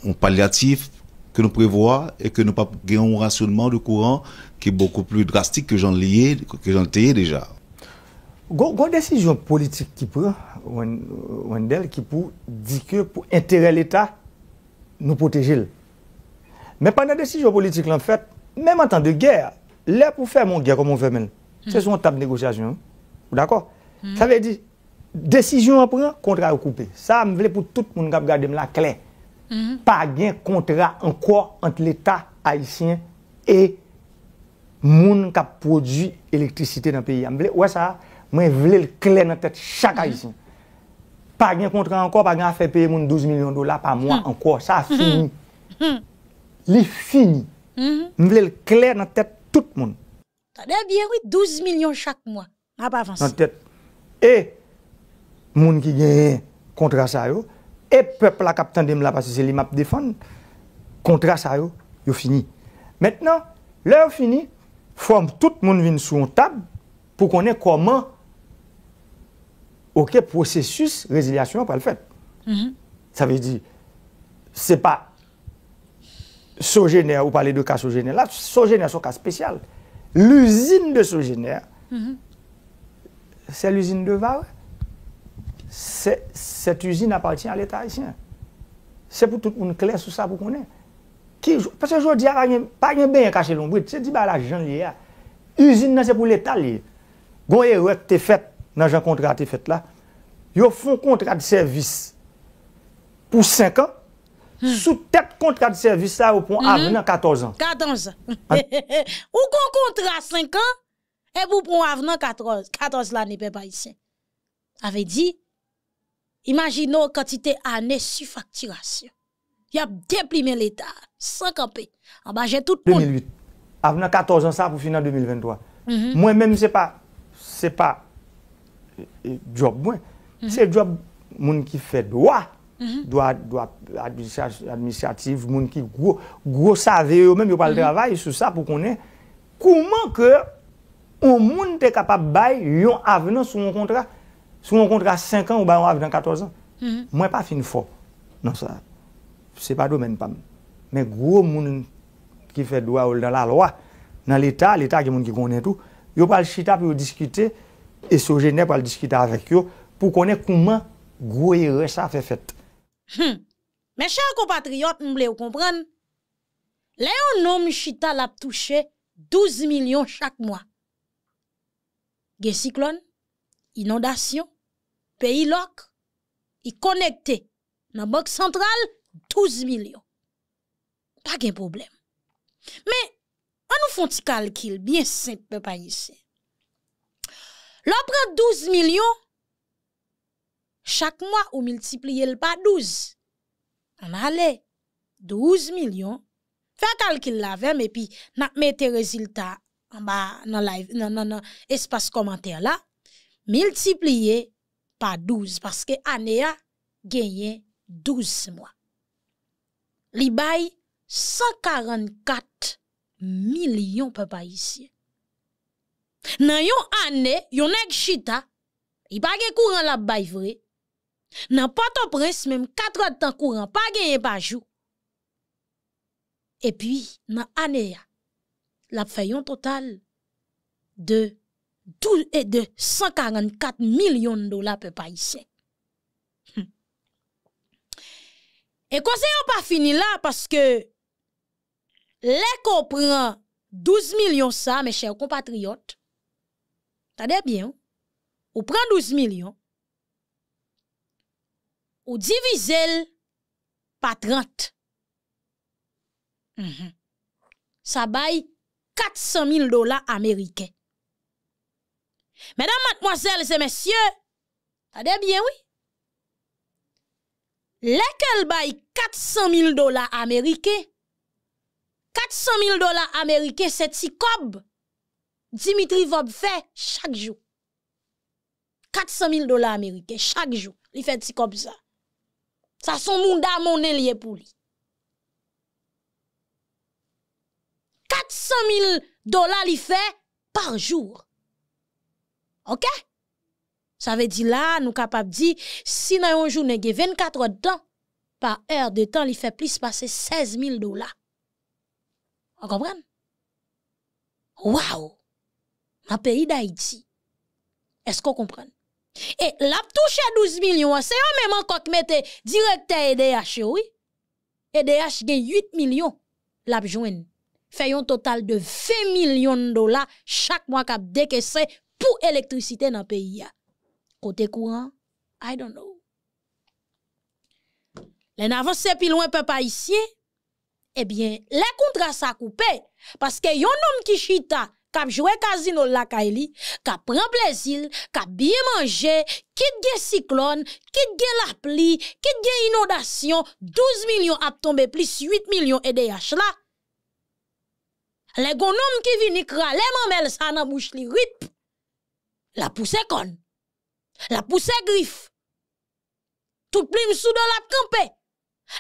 un palliatif que nous prévoyons et que nous pas un rationnement de courant qui est beaucoup plus drastique que j'en déjà. que j'en déjà. Une décision politique qui prend, Wendel, qui dit que pour intérêt l'État, nous protéger. Mais pendant la décision politique, en fait, même en temps de guerre, là pour faire mon guerre comme on veut, maintenant, hmm. c'est son table de négociation. Hein. D'accord hmm. Ça veut dire, décision à prendre, contrat à couper. Ça, je veux pour tout le monde qui garder la clé. Hmm. Pas de contrat encore entre l'État haïtien et moun kap produ elektrisite nan peyi. Mwen vle l kle nan tet chaka yisi. Pa gen kontra anko, pa gen afe peyi moun 12 milyon dola pa mwa hmm. anko. Sa a fini. Hmm. Hmm. Li fini. Mwen vle l kle nan tet tout moun. Ta de bien wè 12 milyon chak mwa. Mwa pa avansi. Nan tet. E moun ki gen kontra sa yo, e pepla kap tendem la pa se li map defon, kontra sa yo, yo fini. Mètnen, lè yo fini, forme tout le monde sur une table pour ait comment OK processus résiliation pour le fait. Mm-hmm. Ça veut dire c'est pas Sogénère, vous parlez de cas Sogénère. Là, Sogénère, c'est un cas spécial. L'usine de Sogénère, mm-hmm. c'est l'usine de Var. Cette usine appartient à l'État haïtien. C'est pour tout le monde clair sur ça, pour qu'on ait. Parce que je dis pas gen rien pas de lon bwit, se la jan a. Usine c'est pour l'état l'Etat Gon erreur wèk te fèt nan contrat contrat de service pour 5 ans. Hmm. Sous tête, contrat de service, ça ou pou 14 ans. 14 ans. (laughs) ou gon de 5 ans vous vous 14 ans. 14, ans. 14 l'année pas ici. isen. dit di, quantité kantite sous sur facturation y a déprimé l'État, sans camper. En bas, j'ai tout le 2008. Avant 14 ans, ça pour finir en 2023. Moi-même, ce n'est pas, c'est pas euh, euh, job, moins Mm C'est job, moun qui fait droit. Mm Droit, droit administratif, moun qui gros, gros savez même mêmes ils pas le mhm. travail sur ça pour qu'on Comment que un monde est capable de faire un avenant sur un contrat, sur un contrat 5 ans ou ben un avenant 14 ans? Mhm. Moi, pas fini fort. Non, ça c'est pas domaine Mais gros monde qui fait droit dans la loi, dans l'État, l'État qui monde qui connaît tout, yo pas le chita pour discuter et ce génie pour discuter avec eux pour connaître comment gros erreur ça fait fait. Hum. Mes chers compatriotes, vous voulez comprendre? Léon qui chita l'a touché 12 millions chaque mois. des cyclone, inondation, pays loc, y connecté dans banque centrale 12 milyon. Pa gen problem. Men, an nou foun ti kalkil, biensen pe pa yise. Lopre 12 milyon, chak mwa ou multipliye l pa 12, an ale, 12 milyon, fè kalkil la ve, men pi, nan mette rezultat, nan espas komantè la, multipliye pa 12, paske an e a genye 12 mwa. li bay 144 millions pepa isye. Nan yon ane, yon ek chita, ils bagye courant la bay vre. Nan pato prince, même 4 otan courant, pa gen pa jou. Et puis, nan ane ya, la un total de, eh, de 144 de dollars pepa isye. E kon se yon pa fini la, paske le kon pren 12 milyon sa, mes chèr compatriot, ta dey byen ou, ou pren 12 milyon, ou divizel pa 30, mhm. sa bay 400 mil dola Ameriken. Mèdam matmoazèl, zè mes chèr, ta dey byen ou, Lekèl bay 400.000 dola Amerike, 400.000 dola Amerike se ti kob, Dimitri Vob fe chak jou. 400.000 dola Amerike chak jou li fe ti kob sa. Sa son moun damon ne liye pou li. 400.000 dola li fe par jou. Okè? Ça veut dire là, nous capables de dire, si dans un journée, 24 heures de temps, par heure de temps, il fait plus passer 16 000 dollars. Vous comprenez? Waouh! Ma pays d'Haïti. Est-ce qu'on comprend? Et la touche 12 millions, c'est un même encore qui mette directeur EDH, oui? EDH gagne 8 millions, l'a joindre. Fait un total de 20 millions de dollars chaque mois cap décaissé pour l'électricité dans le pays. Côté courant, I don't know. Les c'est plus loin, peuple haïtien. Eh bien, les contrats ça coupé. Parce que yon homme qui chita, kap joué casino la kaili, kap prend plaisir, kap bien manger, kit gen cyclone, ont gen la pli, ont gen inondation, 12 millions ap tombé plus 8 millions EDH là. Les hommes qui vini kralé mamel sa n'a bouche li rip. La pousse kon. La pousse griffe. Tout plim sous de la campé.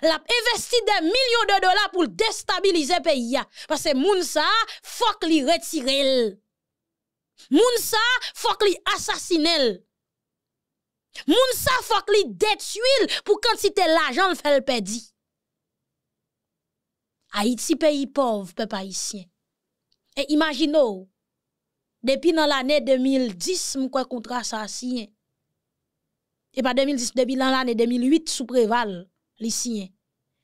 La investi des millions de dollars pour déstabiliser pays parce que moun ça faut li l. Moun ça faut li l. Moun sa fok li pour quantité kantite l'ajan l le Haïti pays pauvre, peuple haïtien. Et imaginez depuis depuis nan l'année 2010 mkwen kontra sa et pas 2010, depuis l'année 2008, sous Préval, li signé.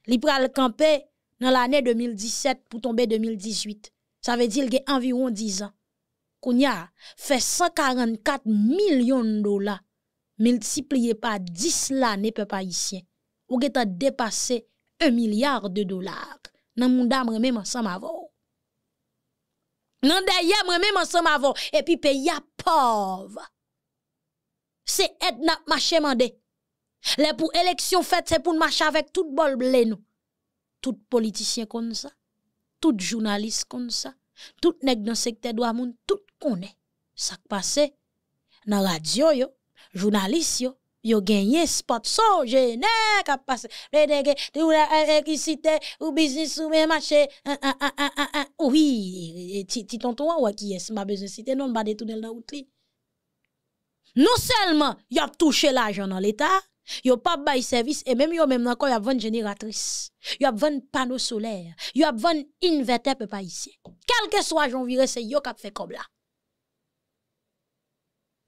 Li pral campé dans l'année 2017 pour tomber 2018. Ça veut dire qu'il y a environ 10 ans. Kounia fait 144 millions de dollars multiplié par 10 l'année peuple haïtien. Ou a dépassé 1 milliard de dollars. Dans mon dame, même ensemble avant. Dans d'ailleurs même ensemble avant et puis pays pauvre c'est aide n'a marché mandé. Les pour élection faite, c'est pour marcher avec tout bol blé nous. Tout politicien comme ça, tout journaliste comme ça, tout nèg dans secteur droit moun, tout connaît ça qui passé dans radio yo, journaliste yo, yo gagné spot so gêné qui passé. Les nèg ou cité ou business ou même marché. Oui, ti tonton ou qui est ma besoin cité non pas détourner dans route. Non seulement y a touché l'argent dans l'État, y a pas bail service et même y a même encore y a vendre génératrice, y a vendre panneau solaire, y a vendre inverter peu pas ici. Quel que soit j'en viré c'est yo qui fait comme là.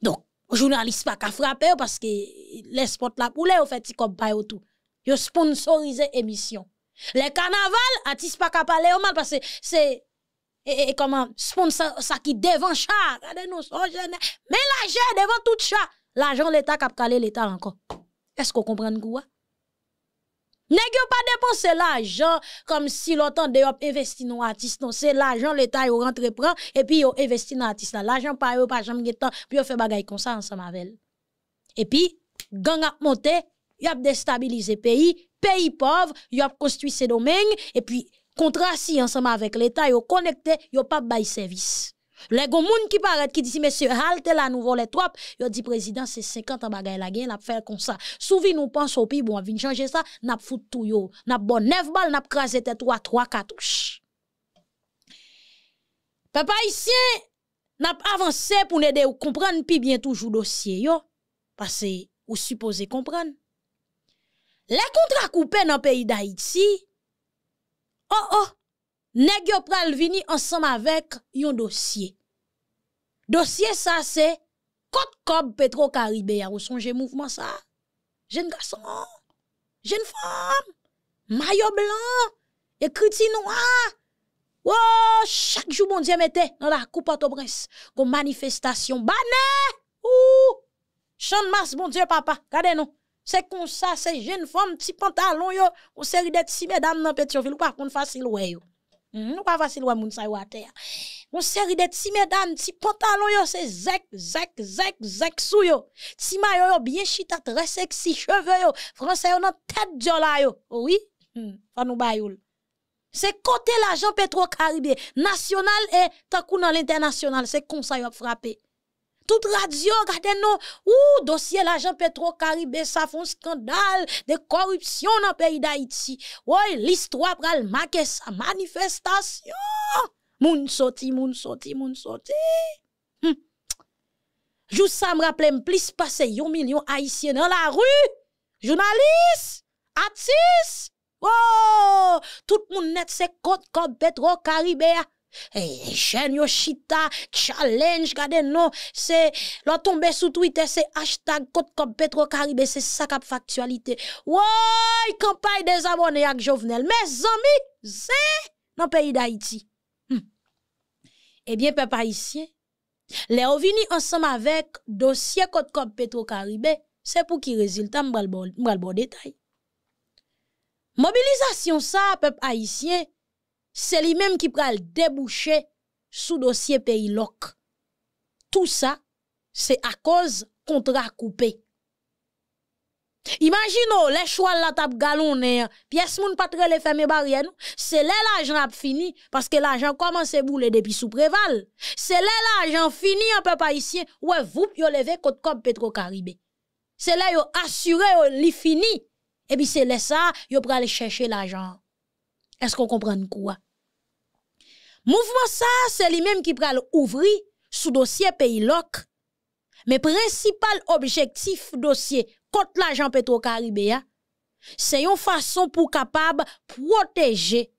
Donc journaliste pas qu'à frapper parce que les spots là poulet les fait comme ça, tout. Yo sponsorisé émission. Les carnaval artistes pas qu'à parler mal parce que c'est et, comment sponsor ça qui devant chat regardez nous son mais l'argent devant tout chat l'argent l'état cap l'état encore est-ce qu'on comprend hein? quoi vous pas dépenser l'argent comme si l'autant de nos dans artiste non c'est l'argent l'état yo rentre prend et puis yo investi dans l'artiste. l'argent pas pas jamais temps puis yo fait comme ça ensemble avec et puis gang a monté y a déstabilisé pays pays pauvre y a construit ses domaines et puis contrat si ensemble avec l'État, yo connecté, yo pas bail service. Les gens qui parlent, qui disent, monsieur, halte la nous les trop, yo dit, président, c'est 50 ans bagay la gen, n'a fait comme ça. Souvi nous pense au pi, bon, vin changer ça, n'a fout tout yo. N'a bon 9 balles, n'a crasé tête 3, 3 cartouches. Papa ici, n'a avancé pour nous aider à comprendre pi bien toujours dossier yo. Parce que, ou supposé comprendre. Les contrats coupés dans le pays d'Haïti, oh oh, nèg pral vini ensemble avec yon dossier. Dossier ça c'est Côte kob Petro Caribé, ou songe mouvement ça. Jeune garçon, jeune femme, maillot blanc, écrit noir. Oh, chaque jour mon Dieu mettait dans la coupe à prince, comme manifestation Bane! Ouh! de masse, mon Dieu papa, regardez nous c'est comme ça c'est jeune femme petit pantalon yo, ou série de si mesdames dans Petionville, ou pas qu'on facile, yo. Hmm, ou moun sa pantalon yo, c'est zek, zek, zek, zek sou yo. si bien chita, très sexy, cheveux yo, diola yo. Oui, hmm, bayoul. la Petro national et c'est comme ça yo tout radio, regardez nous. ou dossier l'agent Petro Caribé, ça font scandale de corruption dans le pays d'Haïti. Ouais, l'histoire pral marquer sa manifestation. Moun sorti, moun sorti, moun sorti. Hum. Jou ça me rappelle plus passé un million haïtien dans la rue. Journaliste, artiste. Oh, tout le monde net se contre comme Petro Caribé. Ah. Hey, chen Yoshita challenge, gade non, c'est, l'on tombe sous Twitter, c'est hashtag code comme c'est ça cap factualité. Ouais, campagne des abonnés avec Jovenel. Mes amis, c'est dans pays d'Haïti. Hum. Eh bien, peuple haïtien, les vini ensemble avec dossier code comme Petro c'est pour qui résultat m'bral détail. Mobilisation ça, peuple haïtien, c'est lui-même qui pral déboucher sous dossier pays loc. Tout ça, c'est à cause contrat coupé. Imaginez, oh, les choix la table ne pièce moun patre les ferme barrière, c'est là l'argent a fini, parce que l'argent commence à bouler depuis sous préval. C'est là l'argent fini un peu pas ici, ouais, vous, yo levé contre comme Petro-Caribé. C'est là yo assuré, oh, li fini. Et puis c'est là ça, yo aller chercher l'argent. Est-ce qu'on comprend quoi? Mouvement ça, c'est lui-même qui pral ouvrir sous dossier pays loc. Mais principal objectif dossier contre l'agent petro c'est une façon pour capable protéger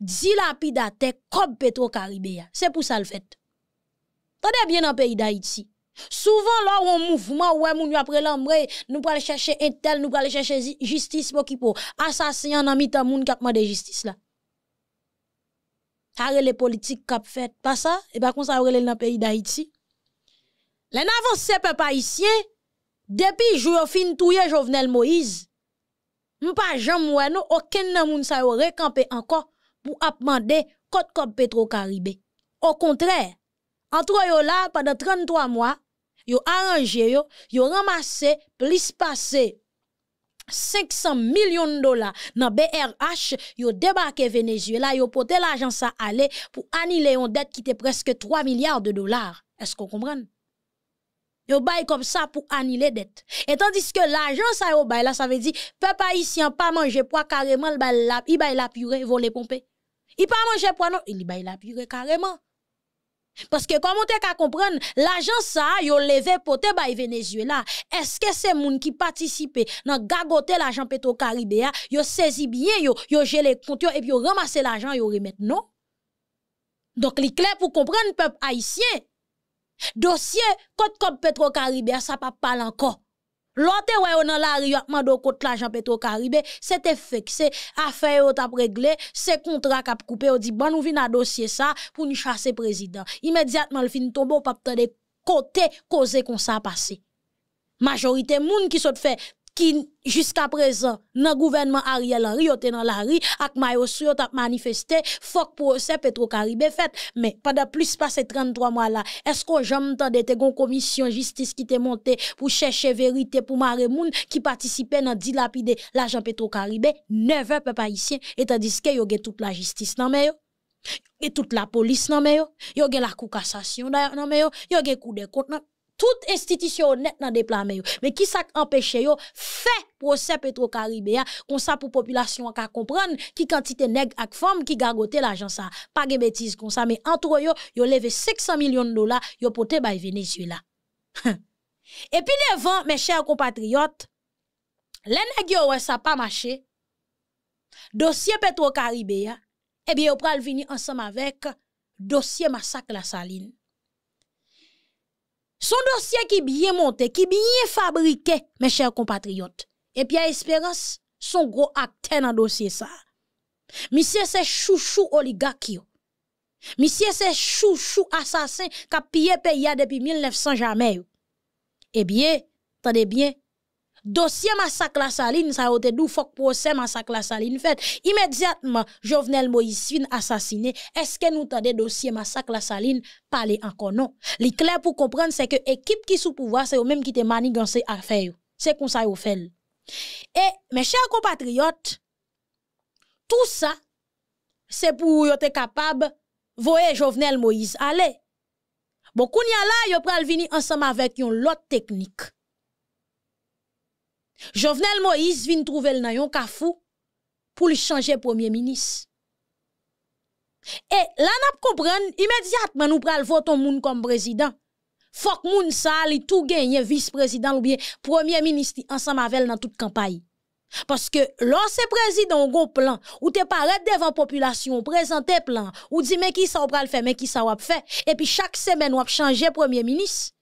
dilapidate comme petro caribéen C'est pour ça le fait. tenez bien dans le pays d'Haïti. Souvent, là, on mouvement, ouais, moun après l'ambre, nous pral chercher un tel, nous pral chercher justice pour qui pour en moun qui a justice là. Car les politiques kap fait pa sa, e pa kon sa ça. nan pays d'Haïti. Les Le nan avanse pe pa depi jou fin touye Jovenel Moïse, jamais, jam mwen nou, aucun nan moun sa yo encore pour pou apmande kot trop petro caribé. Au contraire, entre yo là, pendant 33 mois, yo arrangé yo, yo ramassé, plus passé 500 millions de dollars dans BRH, yo débarqué Venezuela, yo porté l'agence à aller pour annuler une dette qui était presque 3 milliards de dollars. Est-ce qu'on comprend? Yo bail comme ça pour annuler dette. Et tandis que l'agence ça yo bail là, ça veut dire, peuple haïtien pas manger poids carrément, il bail la, la purée, voler pomper. Il pas manger poids non, il il la puré carrément. Parce que comment tu as comprendre, l'agent ça, il a levé poté par Venezuela. Est-ce que c'est moun qui participé dans gagoter l'agent petro caribéa il a saisi bien, il a gelé compte et puis il a ramassé l'argent, il a remis non Donc, il est clair pour comprendre, peuple haïtien, dossier, code comme petro ça ne parle pas encore. L'autre ou dans la rue a kote contre l'argent Petro-Caribe, c'était fixé, affaire à t'ap réglé, c'est contrat été coupé, on dit bon nous à dossier ça pour nous chasser président. Immédiatement le fin tombe, on pas de côté causés comme ça passé. Majorité moun qui s'est fait qui jusqu'à présent dans gouvernement Ariel Henry yo dans la rue ak mayo sur t'a manifesté fok procès Petro-Caribé fait mais pendant plus passé 33 mois là est-ce qu'on jamais entendu te gon commission justice qui t'est montée pour chercher vérité pour maré moun qui participait dans dilapider l'argent Petro-Caribé 9 heures peuple haïtien et tandis que yo gen toute la justice nan mais et toute la police nan mais yo la cour cassation d'ailleurs nan mais yo yo coup de compte toute institution honnête dans déplamé mais qui ça empêche yo fait procès Petro-Caribéa hein. comme ça pour population ka comprendre qui quantité nèg ak femme qui gagoté l'argent ça pas de bêtises comme ça mais entre yo yo levé 600 millions de dollars yo poté bay Venezuela (laughs) et puis devant mes chers compatriotes les nèg yo ça pas marché dossier Petro-Caribéa hein. eh bien yo pral venir ensemble avec dossier massacre la saline son dossier qui bien monté, qui bien fabriqué, mes chers compatriotes. Et puis à Espérance, son gros acteur dans dossier ça. Monsieur c'est chouchou oligarque. Monsieur c'est chouchou assassin qui a pillé pays depuis 1900 jamais. Eh bien, attendez bien, dossier massacre la saline, ça a été d'où faut procès massacre la saline fait. Immédiatement, Jovenel Moïse fin assassiné. Est-ce que nous des dossier massacre la saline? Parler encore non. le clair pour comprendre, c'est que l'équipe qui sous pouvoir, c'est eux même qui te dans à faire. C'est comme ça fait. Et, mes chers compatriotes, tout ça, c'est pour être capable voir Jovenel Moïse aller. Bon, a là, vous pral venir ensemble avec une autre technique. Jovenel Moïse vient trouver nan yon kafou pour changer changer premier ministre. Et la on immédiatement, immédiatement nous pral voter moun comme président. que moun sa li tout vice président ou bien premier ministre ensemble dans dans toute Parce que que se président a un plan, ou te devant devan population présente plan, ou dit mais qui ça ou pral ça men ki fait et puis chaque semaine ou va changer premier ministre.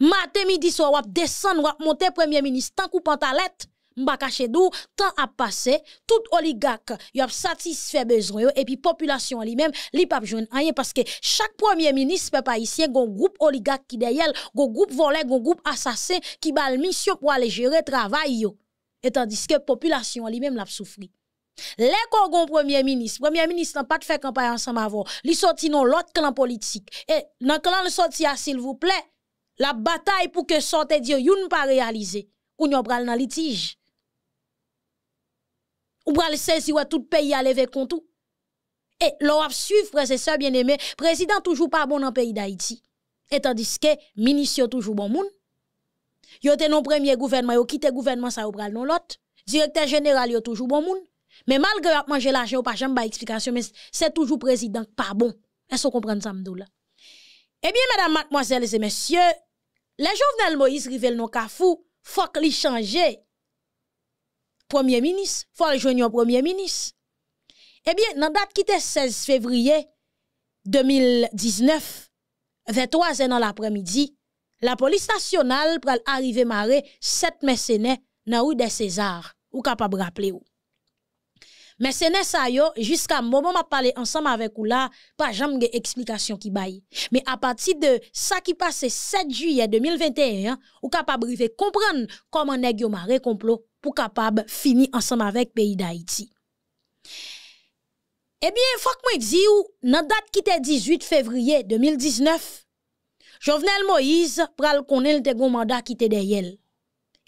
Matin, midi, soir, wap descendre, wap monter premier ministre, tant coup pantalette, mba caché temps a passé, tout oligarque, y a satisfait besoin, et puis population lui-même, li pas rien, parce que chaque premier ministre, y avoir gon groupe oligarque qui derrière, gon groupe volé, gon groupe assassin, qui bal mission pour aller gérer travail, yo. Et tandis que population lui-même l'a souffri. Les gon premier ministre, premier ministre n'a pas de fait campagne ensemble avant. Li sorti non l'autre clan politique. Et nan clan le sorti s'il vous plaît, la bataille pour que sorte Dieu, yon ne pas réalisé. Ou pas pral de litige. Ou pral saisir ouais tout pays à lever contre tout. Et l'on a suivre, frères et sœurs bien-aimés, président toujours pas bon dans le pays d'Haïti. Et tandis que ministre toujours bon Vous Yo te non premier gouvernement, yo quitté gouvernement ça yo pral non l'autre. Directeur général yo toujours bon Mais malgré a manger l'argent, pas jamais explication, mais c'est toujours président pas bon. Est-ce qu'on comprend ça là? Eh bien, mesdames, mademoiselles et messieurs, le Jovenel Moïse rivel non kafou, faut li changent. Premier ministre, faut rejoindre premier ministre. Eh la date qui qui était 16 février 2019, 23 dans l'après-midi, la police nationale, pral arrive marée, 7 mercenaires, dans rue de César, ou capable rappeler ou. Mais ce n'est ça, yo, jusqu'à moment où je parle ensemble avec vous là, pas jamais d'explication explication qui baille. Mais à partir de ça qui passe 7 juillet 2021, vous ou capable de comprendre comment nèg yo maré complot pour capable finir ensemble avec pays d'Haïti. Eh bien, faut que moi ou, dans date qui était 18 février 2019, Jovenel Moïse pral connaître le mandat qui était derrière.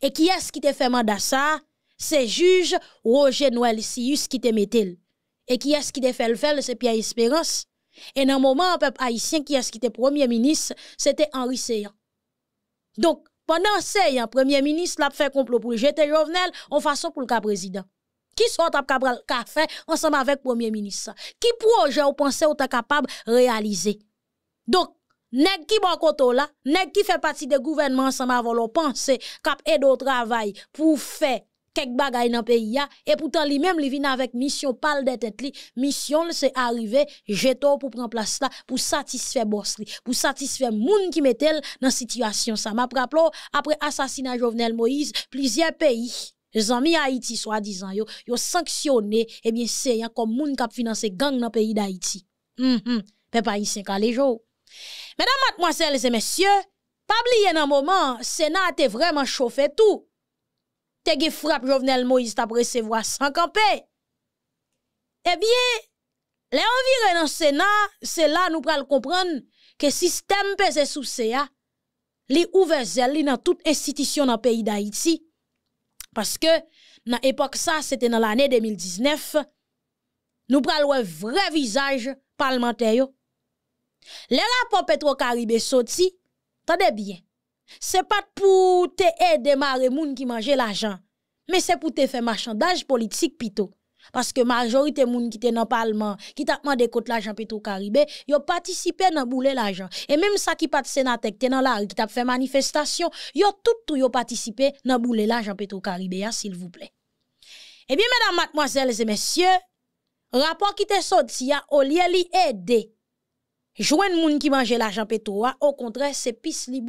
Et qui est-ce qui a fait mandat ça? c'est juge Roger Noël Sius qui te mettel. Et qui est-ce qui te fait le faire, c'est Pierre Espérance. Et dans le moment, peuple haïtien, qui est-ce qui était premier ministre, c'était Henri Seyan. Donc, pendant Seyan, premier ministre, l'a fait complot pour jeter Jovenel en façon pour le cas président. Qui sont fait café café ensemble avec premier ministre? Qui projet ou pensez ou capable de réaliser? Donc, Nèg qui bon koto là, nèg qui fait partie du gouvernement ensemble va le pense, cap aide au travail pour faire quelques bagailles dans le pays. Et pourtant, lui-même, il vient avec mission, parle de tête. Mission, c'est arriver, jeto pour prendre place là, pour satisfaire boss, pour satisfaire moun qui mettent dans situation. Ça m'a après assassinat Jovenel Moïse, plusieurs pays. Les amis Haïti, soi-disant, yo, ont sanctionné, Et eh bien, c'est hein, comme moun qui financé gang dans le pays d'Haïti. Hum, hum, Peuple haïtien, les jours. Mesdames, mademoiselles et messieurs, pas oublier dans moment, Sénat a vraiment chauffé tout qui frappe Jovenel Moïse t'a recevoir sans camper. Eh bien, les environs dans Sénat, c'est là nous pral comprendre que le système pèse sous CA, li ouvert dans toute institution dans le pays d'Haïti. Parce que, dans l'époque ça, c'était dans l'année 2019, nous pral un vrai visage parlementaire. Les rapport Petro-Caribé sorti, tendez bien c'est pas pour t'aider aider maré moun qui mangeait l'argent mais c'est pour te faire marchandage politique plutôt parce que majorité moun qui était dans parlement qui t'a demandé contre l'argent pétro caribé yo participé dans bouler l'argent et même ça qui pas de sénateur qui dans la qui t'a fait manifestation yo tout tout yo participé dans bouler l'argent pétro caribé s'il vous plaît Eh bien mesdames mademoiselles et messieurs rapport qui te sorti au lieu li aider moun qui mange l'argent pétro au contraire c'est pis li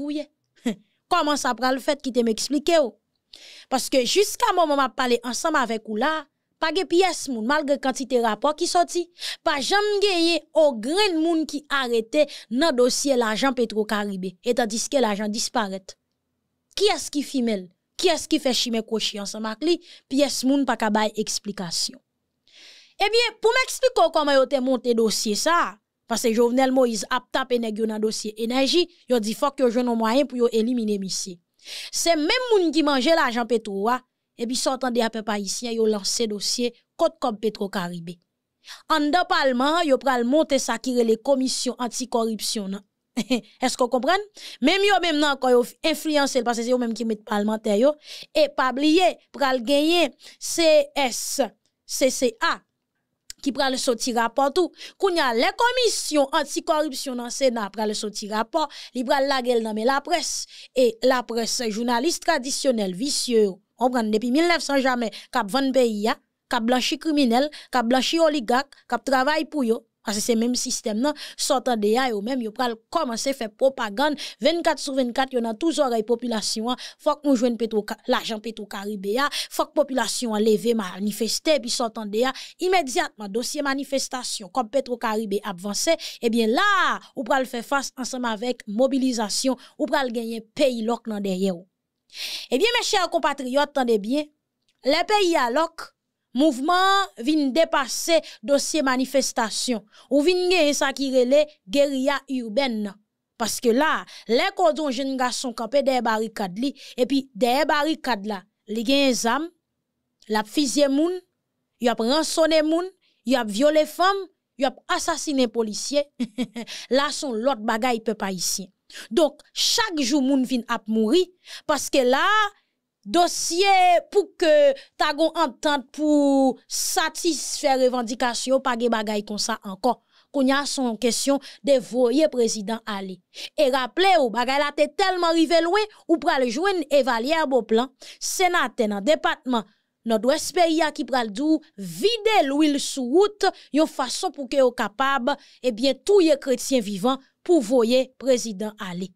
comment ça le fait qui te m'explique Parce que jusqu'à moment m'a parlé ensemble avec ou là, pas de pièces moun malgré quantité rapport qui sorti, pas jamais gagné au grain qui arrêté dans dossier l'argent Petro-Caribé et tandis que l'argent disparaît. Qui est-ce qui fimel? Qui est-ce qui fait chimé cocher ensemble avec lui? Pièces moun pas ka explication. Eh bien, pour m'expliquer comment yo te monté dossier ça, parce que Jovenel Moïse a tapé dans yo nan dossier énergie, a dit faut que un moyen pour éliminer monsieur. C'est même moun qui mangeait l'argent pétrole hein. et puis sortant des peuple haïtien a lancé dossier côte comme pétro caribé. En deux parlement, yo pral monté ça qui les commissions anticorruption (laughs) Est-ce que vous comprenez? Même yo même nan quand yo influencer parce que c'est eux même qui met parlementaire yo et pas oublier pral gagner CS CCA qui pral sorti rapport tout a les commissions anticorruption dans le sénat pral sorti rapport li pral la gueule dans la presse et la presse journaliste traditionnel vicieux on prend depuis 1900 jamais cap vendre pays cap blanchi criminel cap blanchi oligarque cap travail pour eux. Parce que c'est même système là, sortant de ou même, yo pral commencer faire propagande 24 sur 24, a toujours tous oreilles population, faut que nous l'argent pétro il faut que population levé manifester puis sortant de immédiatement dossier manifestation comme pétro caribé avancé, eh bien là, ou le faire face ensemble avec mobilisation, ou pral gagner pays loc dans derrière. Eh bien mes chers compatriotes, tendez bien, les pays à Mouvement vient dépasser dossier manifestation. Ou vient gagner ça qui relève guérilla urbaine. Parce que là, les cordons jeune garçon campés des barricades li, et puis des barricades là, les gen zam, la fizye moun, y a rançonné moun, y a violé femme, y a assassiné policier. (laughs) là sont l'autre bagaille peuple ici Donc chaque jour moun vin ap mourir parce que là Dossier pour que tagon entente pour satisfaire revendication pa ge bagay ça encore. qu'on y a son question de voye Président ale. Et rappelez ou bagay la te tellement loin loin ou pral jouen évalier beau plan. notre nan département qui do esperya ki pral dou vide l'ouil sou que yon pour que capable et eh tout tout touye chrétien vivant pour voyer président Ali.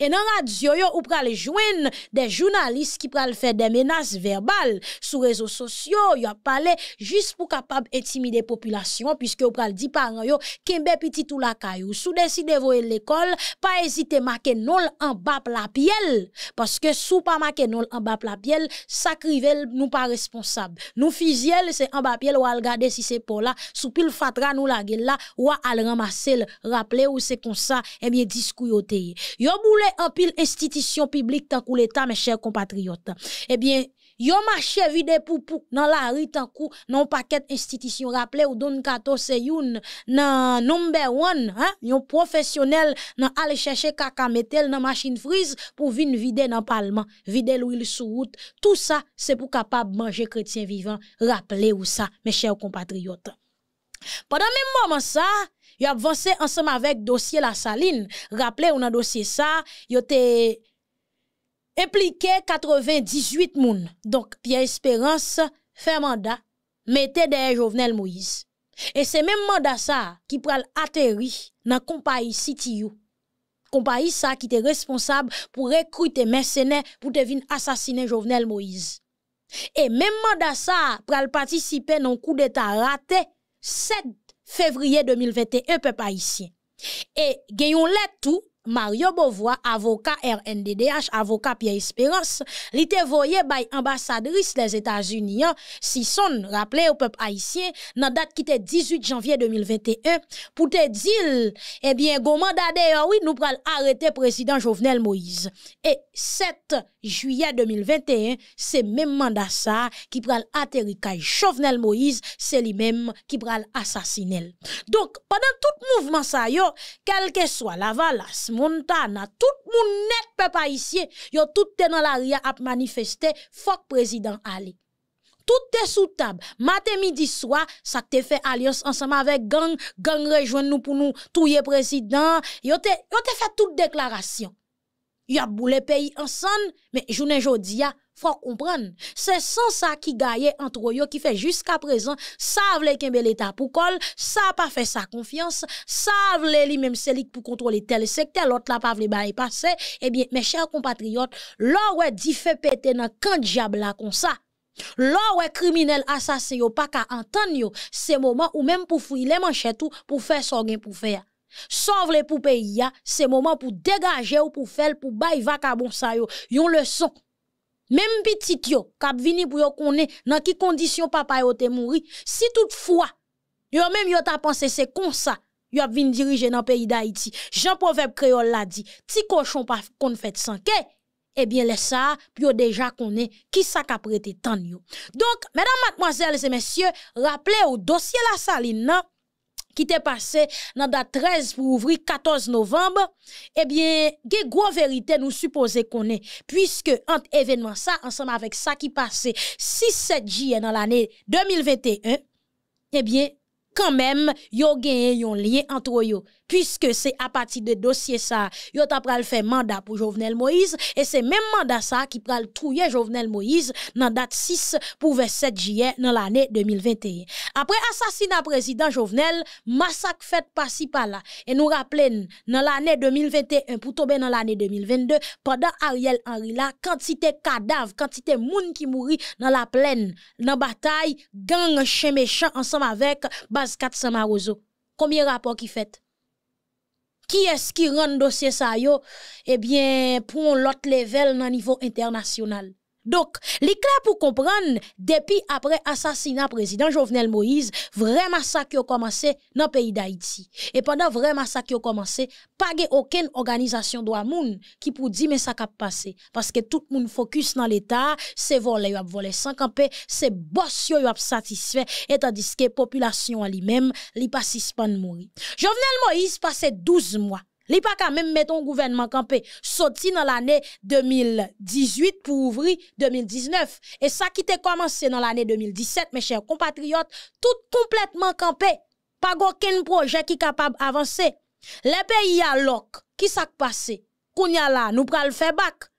Et dans la radio, yo, ou pral joindre des journalistes qui pral faire des menaces verbales sur les réseaux sociaux, yo a parlé juste pour capable intimider population, puisque ou pral dit parents yo, kembe petit tout la caillou. vous décidez l'école, pas hésiter marquer non en bas la piel, parce que sous pas marquer non en bas la piel, crivel nous pas responsable. Nous fisiel, c'est en bas piel ou al garder si c'est pour là, sou pile fatra nous la gueule là, ou al ramasser, rappeler ou c'est comme ça, et eh bien discours yo les en pile institution publique tant l'État, mes chers compatriotes. Eh bien, Yo marché vide pou pou nan la rue tant kou non paquet institution rappelé ou Don Kato se youn nan number one hein, yon professionnel nan aller chercher kaka metel nan machine frise pour vin vider nan parlement vider l'huile sur route tout ça c'est pour capable manger chrétien vivant rappelez ou ça mes chers compatriotes pendant même moment ça ils a avancé ensemble avec dossier la saline. Rappelez, on a dossier ça, ils été impliqué 98 moun. Donc, Pierre Espérance fait mandat, mettez derrière Jovenel Moïse. Et c'est même mandat ça qui pral atterri dans compagnie City Compagnie ça qui était responsable pour recruter mercenaires pour te venir assassiner Jovenel Moïse. Et même mandat ça pral participer dans coup d'état raté 7 février 2021, peuple haïtien. Et gagnons là tout Mario Beauvoir, avocat RNDDH, avocat Pierre Espérance, li te ambassadrice des États-Unis, hein. si son rappelé au peuple haïtien, na date qui était 18 janvier 2021, pour te dire, eh bien, go mandat de, hein, oui, nous pral arrêter président Jovenel Moïse. Et 7 juillet 2021, c'est même mandat ça qui pral atterrir Jovenel Moïse, c'est lui-même qui pral assassiner. Donc, pendant tout mouvement ça quel que soit la valasse, Montana, tout le monde net peuple haïtien, yo tout dans la ria à manifester le président Ali. Tout est sous table, matin midi soir, ça fait alliance ensemble avec gang, gang rejoignent nous pour nous le président, yo y fait toute déclaration. Y a le pays ensemble, mais dis a faut comprendre. C'est sans ça qui gagne entre eux, qui fait jusqu'à présent, savent les bel état pour col, ça pas fait sa confiance, savent les lui-même c'est pour contrôler tel secteur, l'autre là pas voulu bailler passer. Eh bien, mes chers compatriotes, l'or dit fait péter dans qu'un diable là comme ça. L'or est criminel assassin, yo pas qu'à entendre, yo, c'est moment où même pour fouiller, pour tout pour faire, son so pour pour faire. les le moment pour dégager ou pour faire pour bailler vaka bon yo, yon le même petit yo, kap vini pour yo dans qui conditions papa yo te mouri. Si toutefois, yo même yo ta pensé c'est comme ça, yo a diriger dans pays d'Haïti. Jean Proverbe Créole l'a dit, ti cochon pas kon fait sans ke, eh bien les ça, puis yo déjà est qui ça k'a prêté tant yo. Donc, mesdames, mademoiselles et messieurs, rappelez au dossier la saline, hein, qui t'est passé dans date 13 pour ouvrir 14 novembre, eh bien, des gros vérité nous supposons qu'on est, puisque entre événement ça, ensemble avec ça qui passait 6-7 juillet dans l'année 2021, eh bien, quand même yo gagné un lien entre eux puisque c'est à partir de dossier ça yo t'a pral fait mandat pour Jovenel Moïse et c'est même mandat ça qui pral trouiller Jovenel Moïse dans date 6 pour 27 juillet dans l'année 2021 après assassinat président Jovenel massacre fait par ci par là et nous rappelons dans l'année 2021 pour tomber dans l'année 2022 pendant Ariel Henry la quantité cadavre quantité moun qui mourit dans la plaine dans bataille gang chien méchant ensemble avec 400 Marozo. Combien de rapports qui fait? Qui est-ce qui rend dossier ça yo? Eh bien, pour l'autre level dans niveau international. Donc, les pour comprendre, depuis après assassinat président Jovenel Moïse, vrai massacre a commencé dans le pays d'Haïti. Et pendant vrai massacre a commencé, pas aucune organisation de moun qui pour dire mais ça cap passé. Parce que tout le monde focus dans l'État, c'est voler, a volé sans camper, c'est boss yo a satisfait, et tandis que population elle-même, li pas suspend mourir. Jovenel Moïse passait 12 mois Li pa même mettre un gouvernement campé sorti dans l'année 2018 pour ouvrir 2019 et ça qui était commencé dans l'année 2017 mes chers compatriotes tout complètement campé pas aucun projet qui capable avancer les pays à l'oc qui s'est passé a là nous pral faire bac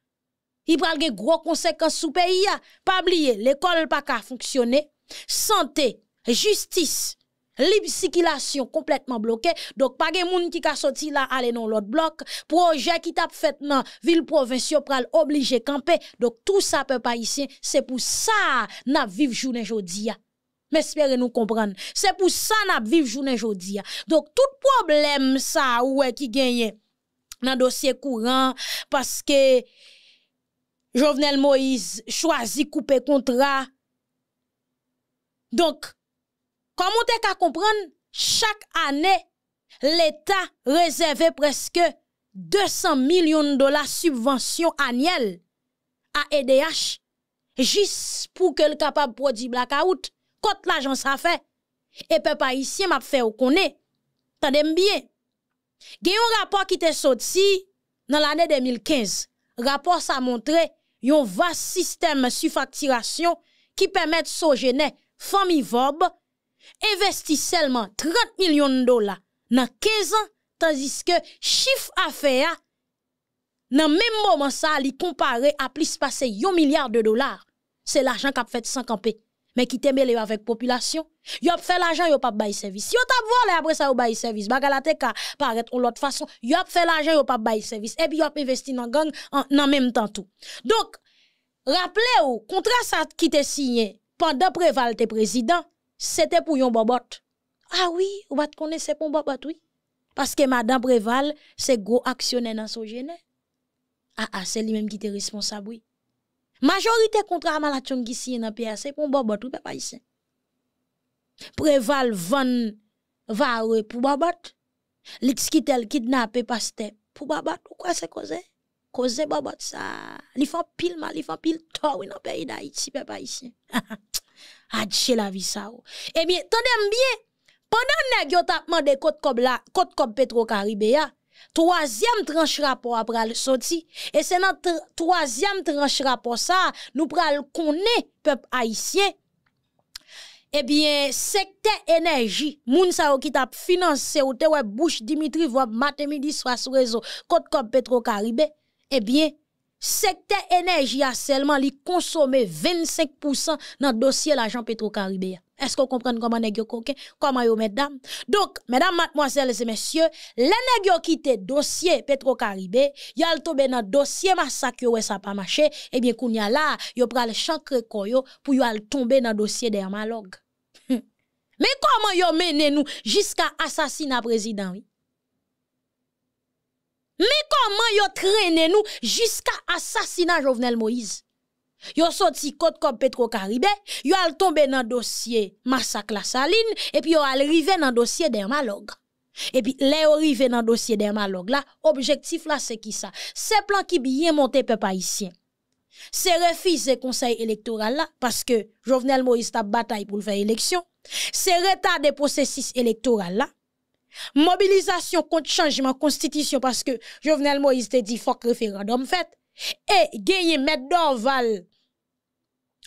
il pral des gros conséquences sous pays pas oublier l'école pas ka fonctionner santé justice libre circulation complètement bloquée. Donc, pas de monde qui ka sorti là, aller dans l'autre bloc. Projet qui tape fait dans ville provinciale pral obligé camper. Donc, tout ça, peuple haïtien, c'est pour ça, n'a vive journée aujourd'hui. Mais espérez nous comprendre. C'est pour ça n'a vive journée aujourd'hui. Donc, tout problème, ça, ouais, qui gagne dans dossier courant, parce que, Jovenel Moïse choisi couper contrat. Donc, Comment tu qu'à comprendre, chaque année, l'État réservait presque 200 millions de dollars subvention annuelle à EDH juste pour qu'elle le capable produit blackout. Quand l'agence a fait, et pas ici m'a fait au connaît. Il bien. a un rapport qui était sorti dans l'année 2015. Rapport ça montré un vaste système de surfacturation qui permet de sojourner famille Vob investi seulement 30 millions de dollars dans 15 ans, tandis que chiffre faire dans même moment ça, il compare à plus passer 1 milliard de dollars. C'est l'argent a fait sans camper. Mais qui t'aime les avec population. a fait l'argent, a pas bail service. Yo t'a volé après ça, yo bail service. Bagala te ka paraît ou l'autre façon. Yo fait l'argent, a pas bail service. Et puis a investi dans gang en même temps tout. Donc, rappelez-vous, contrat ça qui été signé pendant préval te président, c'était pour yon babot. Ah oui, ou bat connaît c'est pour babot oui. Parce que madame Préval, c'est gros actionnaire dans son gêne. Ah ah, c'est lui-même qui était responsable oui. Majorité contre malachon qui signe dans PA, c'est pour babot oui papa ici. Préval van va pour lex Lix qui tel kidnappé pasteur pour ou quoi c'est causé? Cause babot sa, li fan pile mal, li fait pile. tor wè nan peyi da iti, pe chez la vie ça. Oh. Eh bien, tendez bien, pendant nèg yo tapement de côte comme la, côte comme petro Caribea, troisième tranche rapport après le sorti et c'est notre troisième tranche rapport ça, nous pral connaître peuple haïtien. Eh bien, secteur énergie, moun sa qui tap financé ou te wè Bush Dimitri voit matin midi soir sur réseau côte comme Petro-Caribé, eh bien, secteur énergie a seulement li consommé 25% dans le dossier l'argent caribé Est-ce qu'on comprend comment nèg yo comment yo mesdames? Donc mesdames mademoiselles et messieurs, les qui yo quitté dossier pétrocaribé, a tombé dans dossier massacre ou ça pas marché, eh bien kounya là, pris le chancre pour yo al tomber dans dossier d'Hermalogue. (laughs) Mais comment yo mené nous jusqu'à l'assassinat président mais comment yon traîné nous jusqu'à assassinat Jovenel Moïse? ont sorti côte comme Petro caribé yon al tombe dans le dossier massacre la saline, et puis ils al dans le dossier d'Hermalogue. Et puis, les ont arrivés dans le dossier d'Hermalogue. là, objectif là, c'est qui ça? C'est plan qui bien monté, peuple ici. C'est refuser conseil électoral là, parce que Jovenel Moïse a bataille pour faire élection. C'est retard des processus électoral là. Mobilisation contre changement constitution parce que Jovenel Moïse te dit faut que référendum fait. Et gagner mettre d'orval.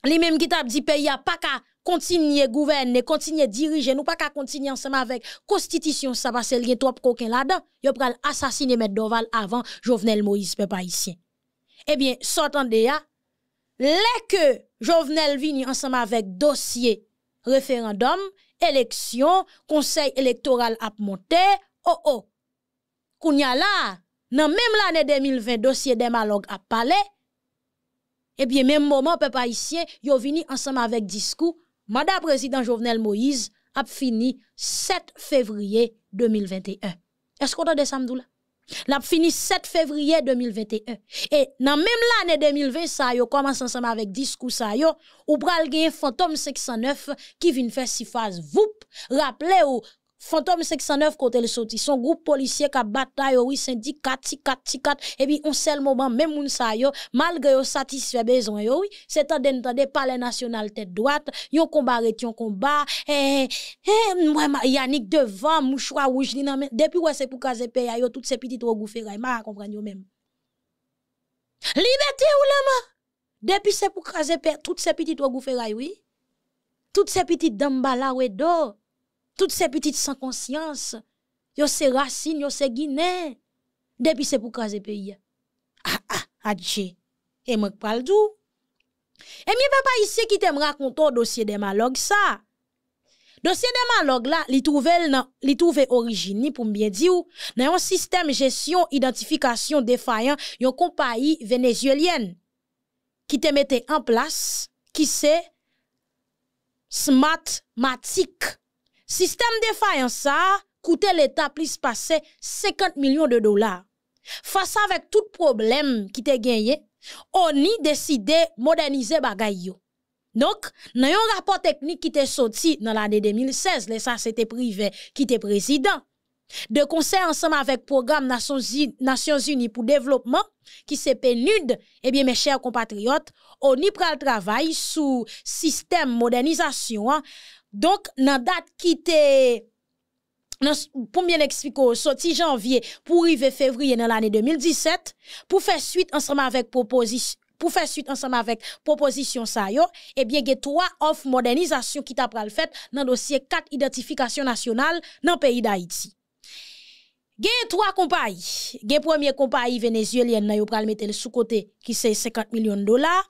Les mêmes qui t'a dit pays a pas qu'à continuer gouverner, continuer diriger, nous pas qu'à continuer ensemble avec constitution ça parce qu'il y a trop coquin là-dedans. il pral assassiner mettre d'orval avant Jovenel Moïse peuple haïtien. Eh bien, sortant de là, les que Jovenel vini ensemble avec dossier référendum élection conseil électoral a monté, oh Oh. Kounya la, nan même l'année 2020 des malog a parlé. et eh bien même moment peuple ici, yo vini ensemble avec Discours, madame président Jovenel Moïse a fini 7 février 2021. Est-ce qu'on a samdou là? L'a fini 7 février 2021. Et dans même l'année 2020, ça yo commencé ensemble avec discours ça yo, ou pral gen fantôme 609 qui vient faire si phases. Vous rappelez vous Fantôme 509 côté le sorti son groupe policier qui bataille oui syndicat 4 et puis on seul moment même moun sa yo malgré yo satisfait besoin yo oui c'est en d'entendre parler national tête droite yon combat yon combat eh eh, eh moi Yannick devant mouchoir rouge li depuis ouais c'est pour caser pays yo toutes ces petites ferraille ma comprendre yo même Liberté ou lama depuis c'est pour caser toutes ces petites ferraille oui toutes ces petites dambala oui, d'or toutes ces petites sans conscience, yo ces racines, yo ces guiné, depuis c'est pour causer pays. Ah ah, adje, ah, Et moi pas le Et mi papa ici qui t'aime raconter dossier des malogues ça. Dossier des malogues là, li trouvé nan, li trouvé origine pour bien dire dans un système gestion identification défaillant yon compagnie vénézuélienne qui te mette en place qui c'est Smartmatic. Système faillance ça coûté l'État plus passé 50 millions de dollars. Face avec tout problème qui gagné gagné, on deside décidé moderniser donc Donc, dans un rapport technique qui t'est sorti dans l'année 2016, lè privé président, président qui ensemble ensemble le programme konser Nations Unies pour développement qui qui s'est ki se eh mes chers compatriotes on y oni le travail sous système de modernisation hein. Donc, la date qui pour nan, pour bien sorti janvier pour pour arriver février dans l'année 2017, pour faire suite ensemble avec proposition, pour faire suite ensemble avec proposition ça yo, eh bien gen 3 of modernisation qui ta pral fait dans dossier 4 Identification nationale dans le pays d'Haïti. Gen trois compagnies. La première compagnie vénézuélienne nan a pral le sous-côté qui c'est 50 millions de dollars.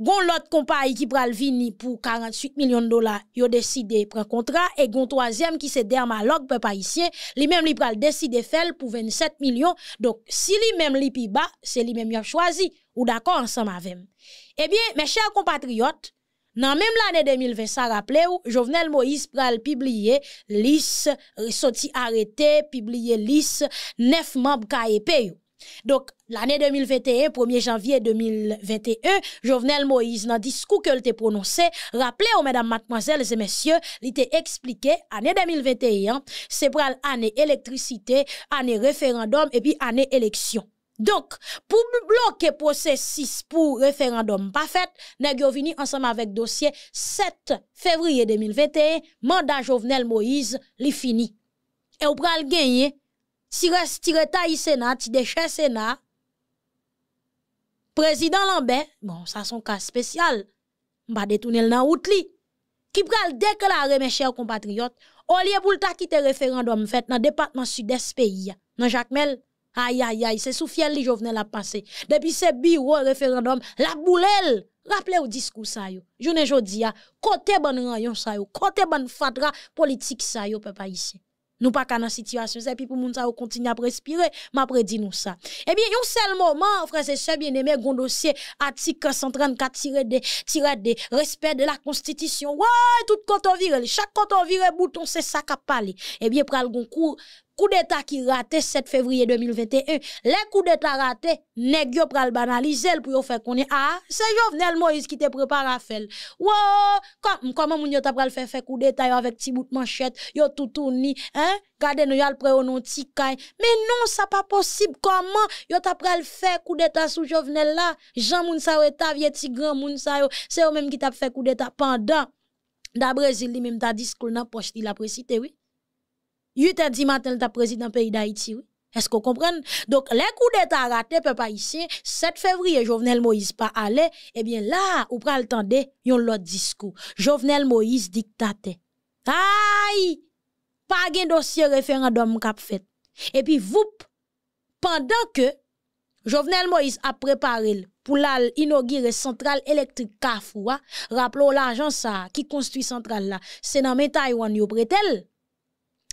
Gon l'autre compagnie qui pral vini pour 48 millions de dollars, a décidé prendre contrat et gon troisième qui c'est Dermalog peuple haïtien, li même li pral faire pour 27 millions. Donc si li même li pi bas, c'est li même y a choisi ou d'accord ensemble avec. Eh bien mes chers compatriotes, dans même l'année 2020 ça rappelait ou, Jovenel Moïse pral publié lis, euh, sorti arrêté, publié lis, neuf membres ka Donc, l'année 2021, 1er janvier 2021, Jovenel Moïse, dans le discours que a prononcé, rappelez aux mesdames, mademoiselles et messieurs, il a expliqué, année 2021, c'est pour l'année électricité, année référendum et puis année élection. Donc, pour pour bloquer processus pour six référendum référendum pas fait, vini ensemble avec dossier 7 février 2021, mandat Jovenel Moïse li fini. Et ou pral gagner, si res tireta yi si sénat, président Sénat, président Lambert, bon ça son cas spécial, mba le nan Qui li, ki pral deklare chers compatriotes, compatriotes, lieu pour pou ta ki référendum fait dans le département Sud-Est pays. nan Jacques Mel, Aïe, aïe, aïe, c'est sous fiel li Jovenel la passe. Depuis ce bureau référendum, la boulelle, rappelez au discours ça yo. Journée jodi a, ah. côté bon rayon ça yo, côté bon fatra politique ça yo, papa, ici. Nous pas dans la situation ça, puis pour moun ça continue à respirer, m'a prédit nous ça. Eh bien, yon seul moment, frère, c'est ce bien aimé, gon dossier article 134 de, respect de la constitution. Ouais, tout on vire, chaque côté vire bouton, c'est ça qu'a parlé. Eh bien, pral gon cours coup d'État qui raté 7 février 2021, les coups d'État ratés, nèg yo pral banaliser pour yo faire connait ah, c'est Jovenel Moïse qui te prépare à faire. Wow, comment comment moun yo t'a faire coup d'État avec petit bout de manchette, yo tout tourni, hein? Gardez nous yal pré un petit Mais non, ça pas possible comment yo t'a pral faire coup d'État sous Jovenel là, Jean moun sa vie petit grand moun yo, c'est eux même qui t'a fait coup d'État pendant D'après il lui-même t'a dit dans poche il a précité oui. 8 a dit matin, le président pays d'Haïti, Est-ce qu'on comprend? Donc, les coup d'État ratés, peuple ici, 7 février, Jovenel Moïse pas allé, eh bien là, ou pral tende, yon l'autre discours. Jovenel Moïse dictate. Aïe! Pas gen dossier référendum kap fait. Et puis, vous, pendant que Jovenel Moïse a préparé pour l'inaugurer centrale électrique Kafoua, rappelons l'agence ça, qui construit centrale là, c'est dans mes Taïwan yo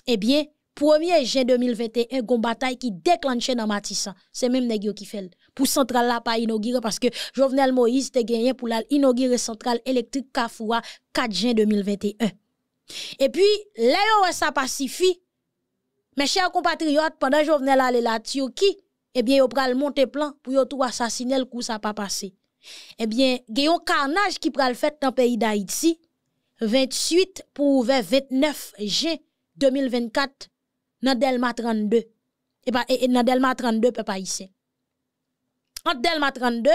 eh bien, 1er juin 2021, bataille bataille qui déclenche dans Matissa. C'est même qui fait pour Pour Pour la pa parce que Jovenel Moïse te gagné pour la centrale électrique Kafoua 4 juin 2021. Et puis, là ça pacifie. mes chers compatriotes, pendant Jovenel allait la Turquie, eh bien, yo pral monter plan pour tout assassiner le coup ça pas passé. Eh bien, un carnage qui pral fait dans le pays d'Haïti, 28 pour 29 juin 2024 dans Delma 32 eh ben, et pas dans Delma 32 peuple haïtien. Entre Delma 32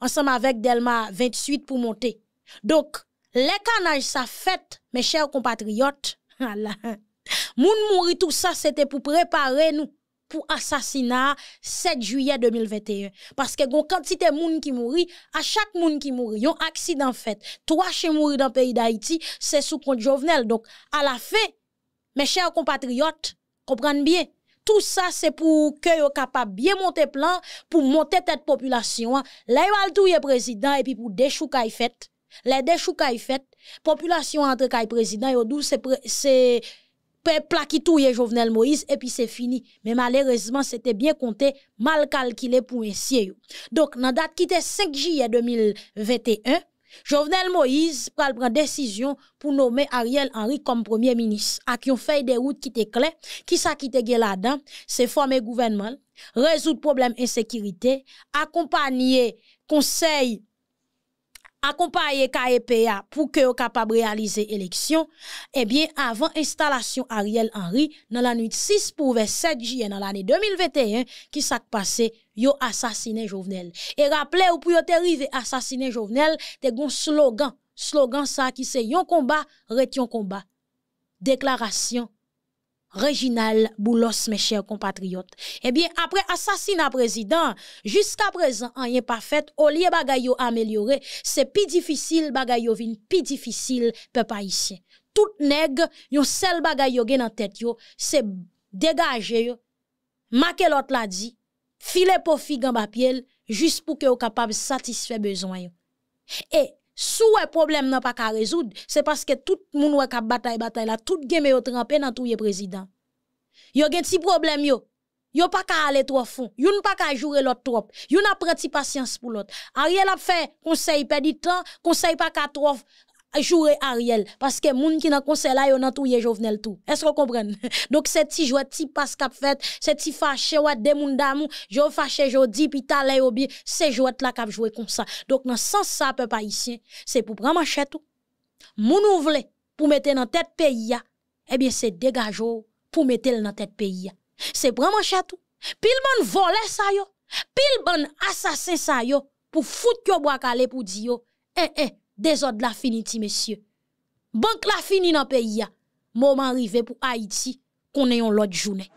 ensemble avec Delma 28 pour monter. Donc les canages ça fait mes chers compatriotes. (laughs) Moun mouri tout ça c'était pour préparer nous pour assassinat 7 juillet 2021 parce que quand quantité moun qui mouri à chaque moun qui mouri un accident fait trois chez mouri dans pays d'Haïti c'est sous compte Jovenel donc à la fin mes chers compatriotes, comprennent bien, tout ça c'est pour que soient capable bien monter plan pour monter cette population. Hein. Là avez tout le président et puis pour déchoucaille faits. Les déchoucaille la population entre caille président yo c'est c'est peuple qui touye Jovenel Moïse et puis c'est fini. Mais malheureusement, c'était bien compté, mal calculé pour un Donc, dans la date qui était 5 juillet 2021, Jovenel Moïse prend prendre décision pour nommer Ariel Henry comme premier ministre. A qui ont fait des routes qui étaient claires, qui ça qui était là-dedans, c'est former gouvernement, résoudre problème insécurité, accompagner conseil accompagner KEPA pour que capable réaliser élection, eh bien, avant installation Ariel Henry, dans la nuit 6 pour 7 juillet dans l'année 2021, qui s'est passé yo assassiné Jovenel. Et rappelez ou pour yo arrivé assassiner Jovenel, te gon slogan, slogan ça qui c'est yon combat, yon combat. Déclaration Réginal Boulos, mes chers compatriotes. Eh bien, après assassinat président, jusqu'à présent, rien pas fait. Au lieu yo amélioré, c'est plus difficile, bagayo vin plus difficile, peuple haïtien. Tout nègre, yon seul bagayo gen en tête yo, c'est dégager yo. Makelot l'a dit, filer fi dans pierre juste pour que capables capable satisfaire besoin et sous un problème n'a pas qu'à résoudre c'est parce que tout le monde qui bataille bataille là tout game yo trempé dans les présidents président yo gen ti problème yo yo pas qu'à aller trop fond yo pas qu'à jouer l'autre trop yo n'a prend patience pour l'autre Ariel a fait conseil perdu du temps conseil pas qu'à trop jouer Ariel parce que moun qui dans conseil là yo nan touye Jovenel tout. Est-ce que vous comprend (laughs) Donc c'est ti joie ti passe cap fait, c'est ti fâché ou des moun d'amour, jo fâché jodi puis talé ou bien c'est joie là cap jouer comme ça. Donc dans sens ça peuple haïtien, c'est pour prendre machette tout. Moun vle pour mettre dans tête pays ya. Eh bien c'est dégager pour mettre dans tête pays C'est prendre machette tout. Pile moun volé ça yo. Pile bon assassin ça yo pour foutre yo bois calé pour dire yo. Eh eh désordre la messieurs. Banque la fini dans pays Moment arrivé pour Haïti qu'on ait l'autre journée.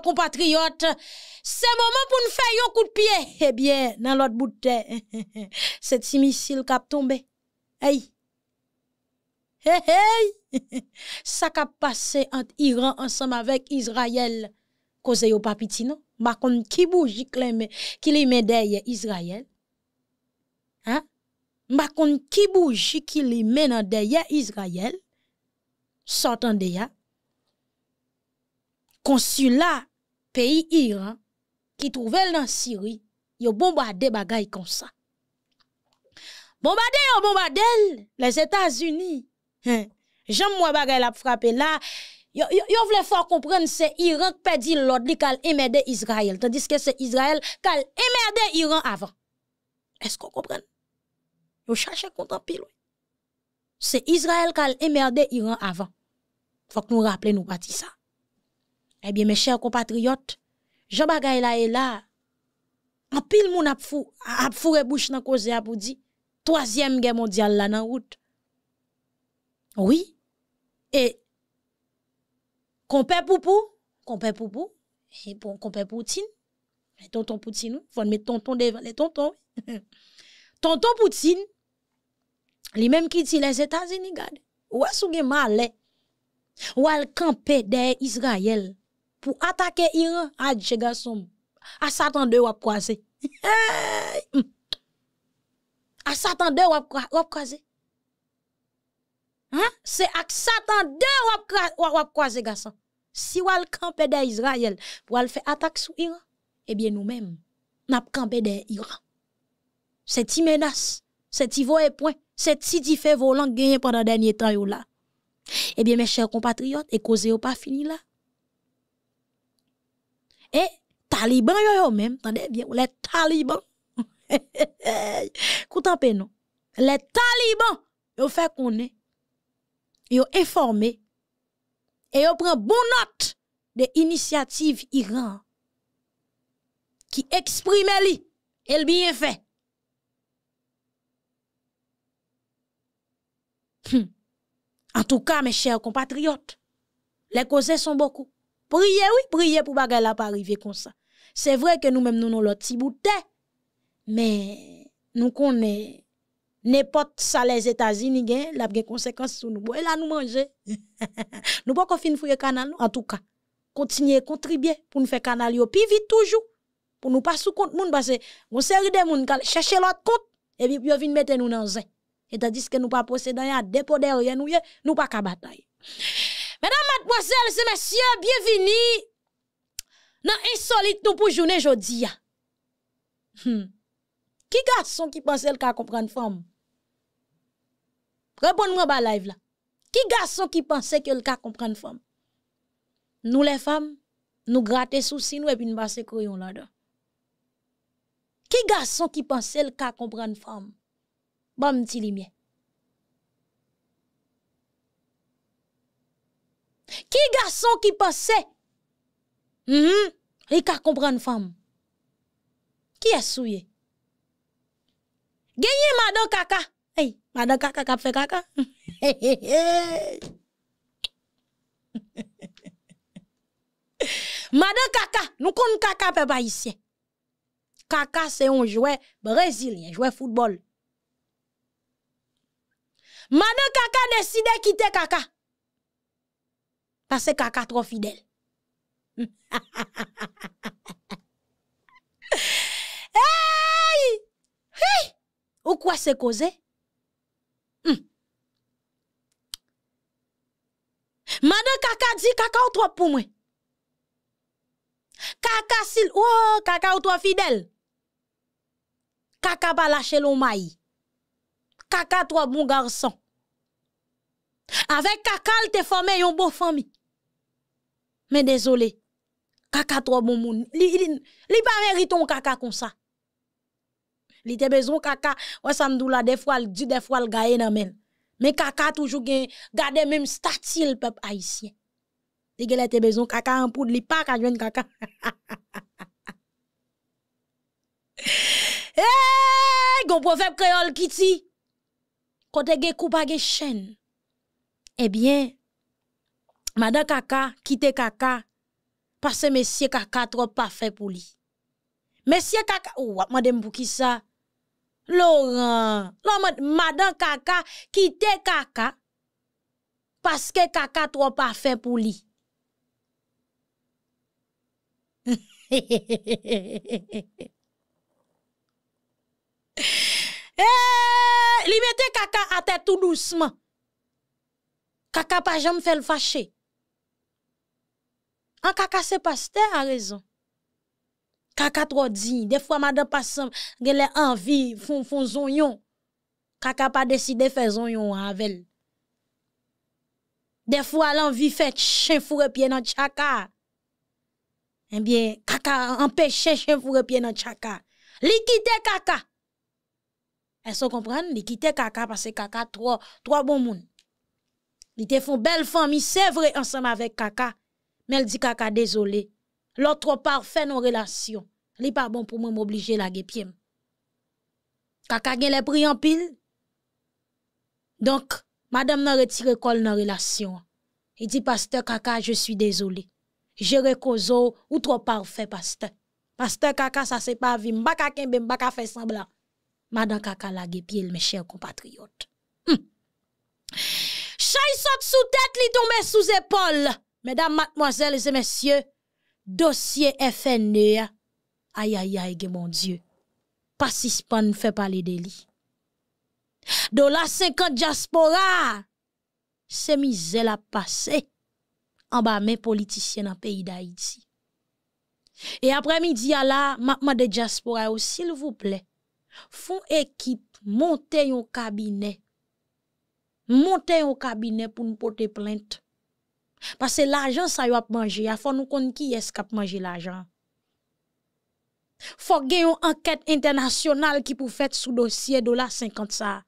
compatriotes, c'est moment pour nous faire un coup de pied. Eh bien, dans l'autre bout de terre, (laughs) c'est si missile qui a tombé. Hey! Hey, hey! (laughs) Ça qui a passé entre Iran ensemble avec Israël, cause yo pas petit, non? Ma contre qui bouge, qui les met derrière Israël? Hein? Ma contre qui bouge, qui les met derrière Israël? Sortant de ya? Consulat pays Iran qui trouvait dans Syrie, yo bombardé bagay comme ça. Bombardé, bombardé les États-Unis. Hein. J'aime moi bagay la frappe là. Yo là. Ils voulaient fort comprendre c'est Iran qui perdit l'ordre qui a emmerder Israël tandis que c'est Israël qui a emmerder Iran avant. Est-ce qu'on comprend Yo cherche contre pile. C'est Israël qui a emmerder Iran avant. Faut que nous rappelons nous pas ça. Eh bien, mes chers compatriotes, Jean Bagay là est là. En pile, moun ap fou, ap foure bouche nan cause a troisième guerre mondiale là nan route. Oui. Et, compère Poupou, compère Poupou, et Poutine. tonton Poutine, faut mettre tonton devant les tontons. (laughs) tonton Poutine, li même qui dit les États-Unis, gade, Ou est-ce que Ou al camper derrière Israël pour attaquer Iran, ah, je garçon, à Satan 2 va croisé. à Satan 2 wap croisé. Hein? C'est à Satan 2 va croisé garçon. Si allez camper d'Israël pour faire attaque sur Iran, eh bien nous-mêmes, n'a camper d'Iran. C'est une menace, c'est voie et point, c'est un petit fait volant gagné pendant dernier temps Eh bien mes chers compatriotes, et n'avez pas fini là. Et eh, taliban yo même, bien, les talibans. (laughs) Les talibans, yo fait qu'on est, yo informé, et yo prend bon note des initiatives Iran qui exprime les bien fait. Hum. En tout cas, mes chers compatriotes, les causes sont beaucoup. Priez, oui, priez pour bagay la pas arriver comme ça. C'est vrai que nous-mêmes, nous avons l'autre petit mais nous connaissons n'importe ça les États-Unis gain la des conséquences sur nous et là nous manger (laughs) nous pas fin fouiller canal en tout cas continuer contribuer pour nous faire canal Puis plus vite toujours pour nous pas sous compte monde parce que une série des monde qui chercher l'autre compte et puis ils viennent mettre nous dans un et tandis que nous pas possédons à dépôt derrière nous nous pas qu'à bataille Mesdames, mademoiselles et messieurs, bienvenue dans Insolite nous pour journée aujourd'hui. Hmm. Qui garçon qui pense qu'elle ka comprendre femme? Réponds-moi la live là. Qui garçon qui pense qu'elle ka comprendre femme? Nous les femmes, nous gratter souci nous et puis nous passer crayon là-dedans. Qui garçon qui pense qu'elle ka comprendre femme? Bon petit lumière. Qui garçon qui pensait? Mhm. Il a compris une femme. Qui est souillé? Gagné madame Kaka. Hey, madame Kaka, qui fait caca. (laughs) madame caca, nous compte caca, papa ici. Caca, c'est un joueur brésilien, jouet football. Madame caca décide quitter caca. Pase kaka tro fidel. (laughs) Ou kwa se koze? Hmm. Mada kaka di kaka ou tro pou mwen. Kaka sil, ou oh, kaka ou tro fidel. Kaka ba lache loun mayi. Kaka tro bon garson. Avek kaka lte fome yon bo fomi. Mais désolé, kaka trop bon moun. Li, li, li pas un kaka comme ça. Li te besoin kaka, ouais samdou la des fois dit des fois le gaye nan men. Mais kaka toujours gen garder même statut peuple haïtien. Li gele te besoin kaka en poudre, li pas ka jwen kaka. (laughs) hey, gon proverbe créole qui dit, quand kou pa gen chaîne. Eh bien, Madame Kaka quitte Kaka parce que monsieur Kaka trop fait pour lui. Monsieur Kaka, ou oh, madame pour qui Laurent, madame Kaka quitte Kaka parce que Kaka trop parfait pour lui. (laughs) Eh, li kaka à tête tout doucement. Kaka pas jamais fait le fâcher. En caca, c'est pasteur a raison. Caca trop dit, des fois madame passe, elle a envie fon fon Caca Kaka pas décidé faire zonyon avec Des fois l'envie fait chien fourre pied dans chaka. Eh bien, kaka empêche chien fourre pied dans chaka. Liquide kaka. Est-ce que vous Liquide caca parce que kaka trois trop bon monde. Il te font belle famille, c'est vrai ensemble avec caca, mais elle dit caca désolé. L'autre parfait nos relations. n'est pas bon pour moi m'obliger la pied. Caca, gen les prix en pile. Donc, madame n'a retiré col dans relation. Il dit pasteur Caca, je suis désolé. Je kozo ou trop parfait pasteur. Pasteur Caca, ça c'est pas vie, m'pa ka fait m'pa faire semblant. Madame Kaka la pied mes chers compatriotes. Hum. Chay saute sous tête, li tombe sous épaule. Mèdam, matmoazèl, zè mèsyè, dosye FNN, ayayayge, mon dieu, pasispan fè palè de li. Do la 50 diaspora, se mi zè la pase, amba mè politisyen an peyi da iti. E apre mi diya la, matma de diaspora, ou s'il vous plè, fon ekip monte yon kabine, monte yon kabine pou nou pote plènte. Parce que l'argent, ça y a mangé. Il faut nous connaître qui est-ce qui a mangé l'argent. Faut qu'il y ait une enquête internationale qui pour faire sous dossier dollar 50 ça.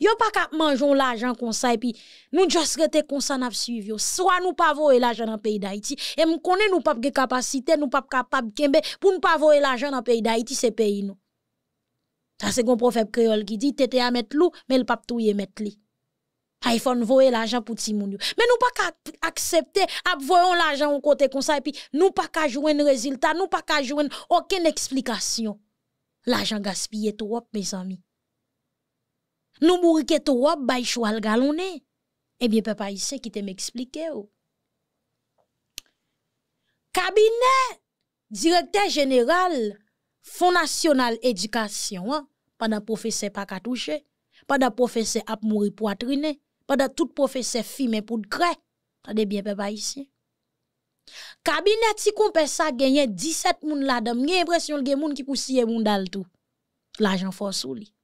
Yo pas qu'à manger l'argent comme ça et puis nous juste rester comme ça n'a suivi. Soit nous pas voyer l'argent dans le pays d'Haïti et me connais nous pas de capacité, nous pas capable kembe pour nous pas voyer l'argent dans le pays d'Haïti, c'est pays nous. Ça c'est un prophète créole qui dit tété à mettre l'eau, mais le pape touye mettre li iPhone voye l'argent pour ti moun Mais nous pas qu'à accepter ap l'argent au côté comme ça et puis nous pas qu'à un résultat, nous pas qu'à aucune explication. L'argent gaspillé trop mes amis. Nous nous trop bay choual galonné. Eh bien papa ici qui te m'expliquer oh. Cabinet directeur général Fonds national éducation hein, pendant professeur pas qu'à toucher, pendant professeur ap mouri poitrine pendant tout professeur filmé pour de grès. Tendez bien, papa ici. Cabinet si compé ça gagné 17 moun là dame, j'ai l'impression que moun qui poussier moun dal tout. L'argent fort ou lui.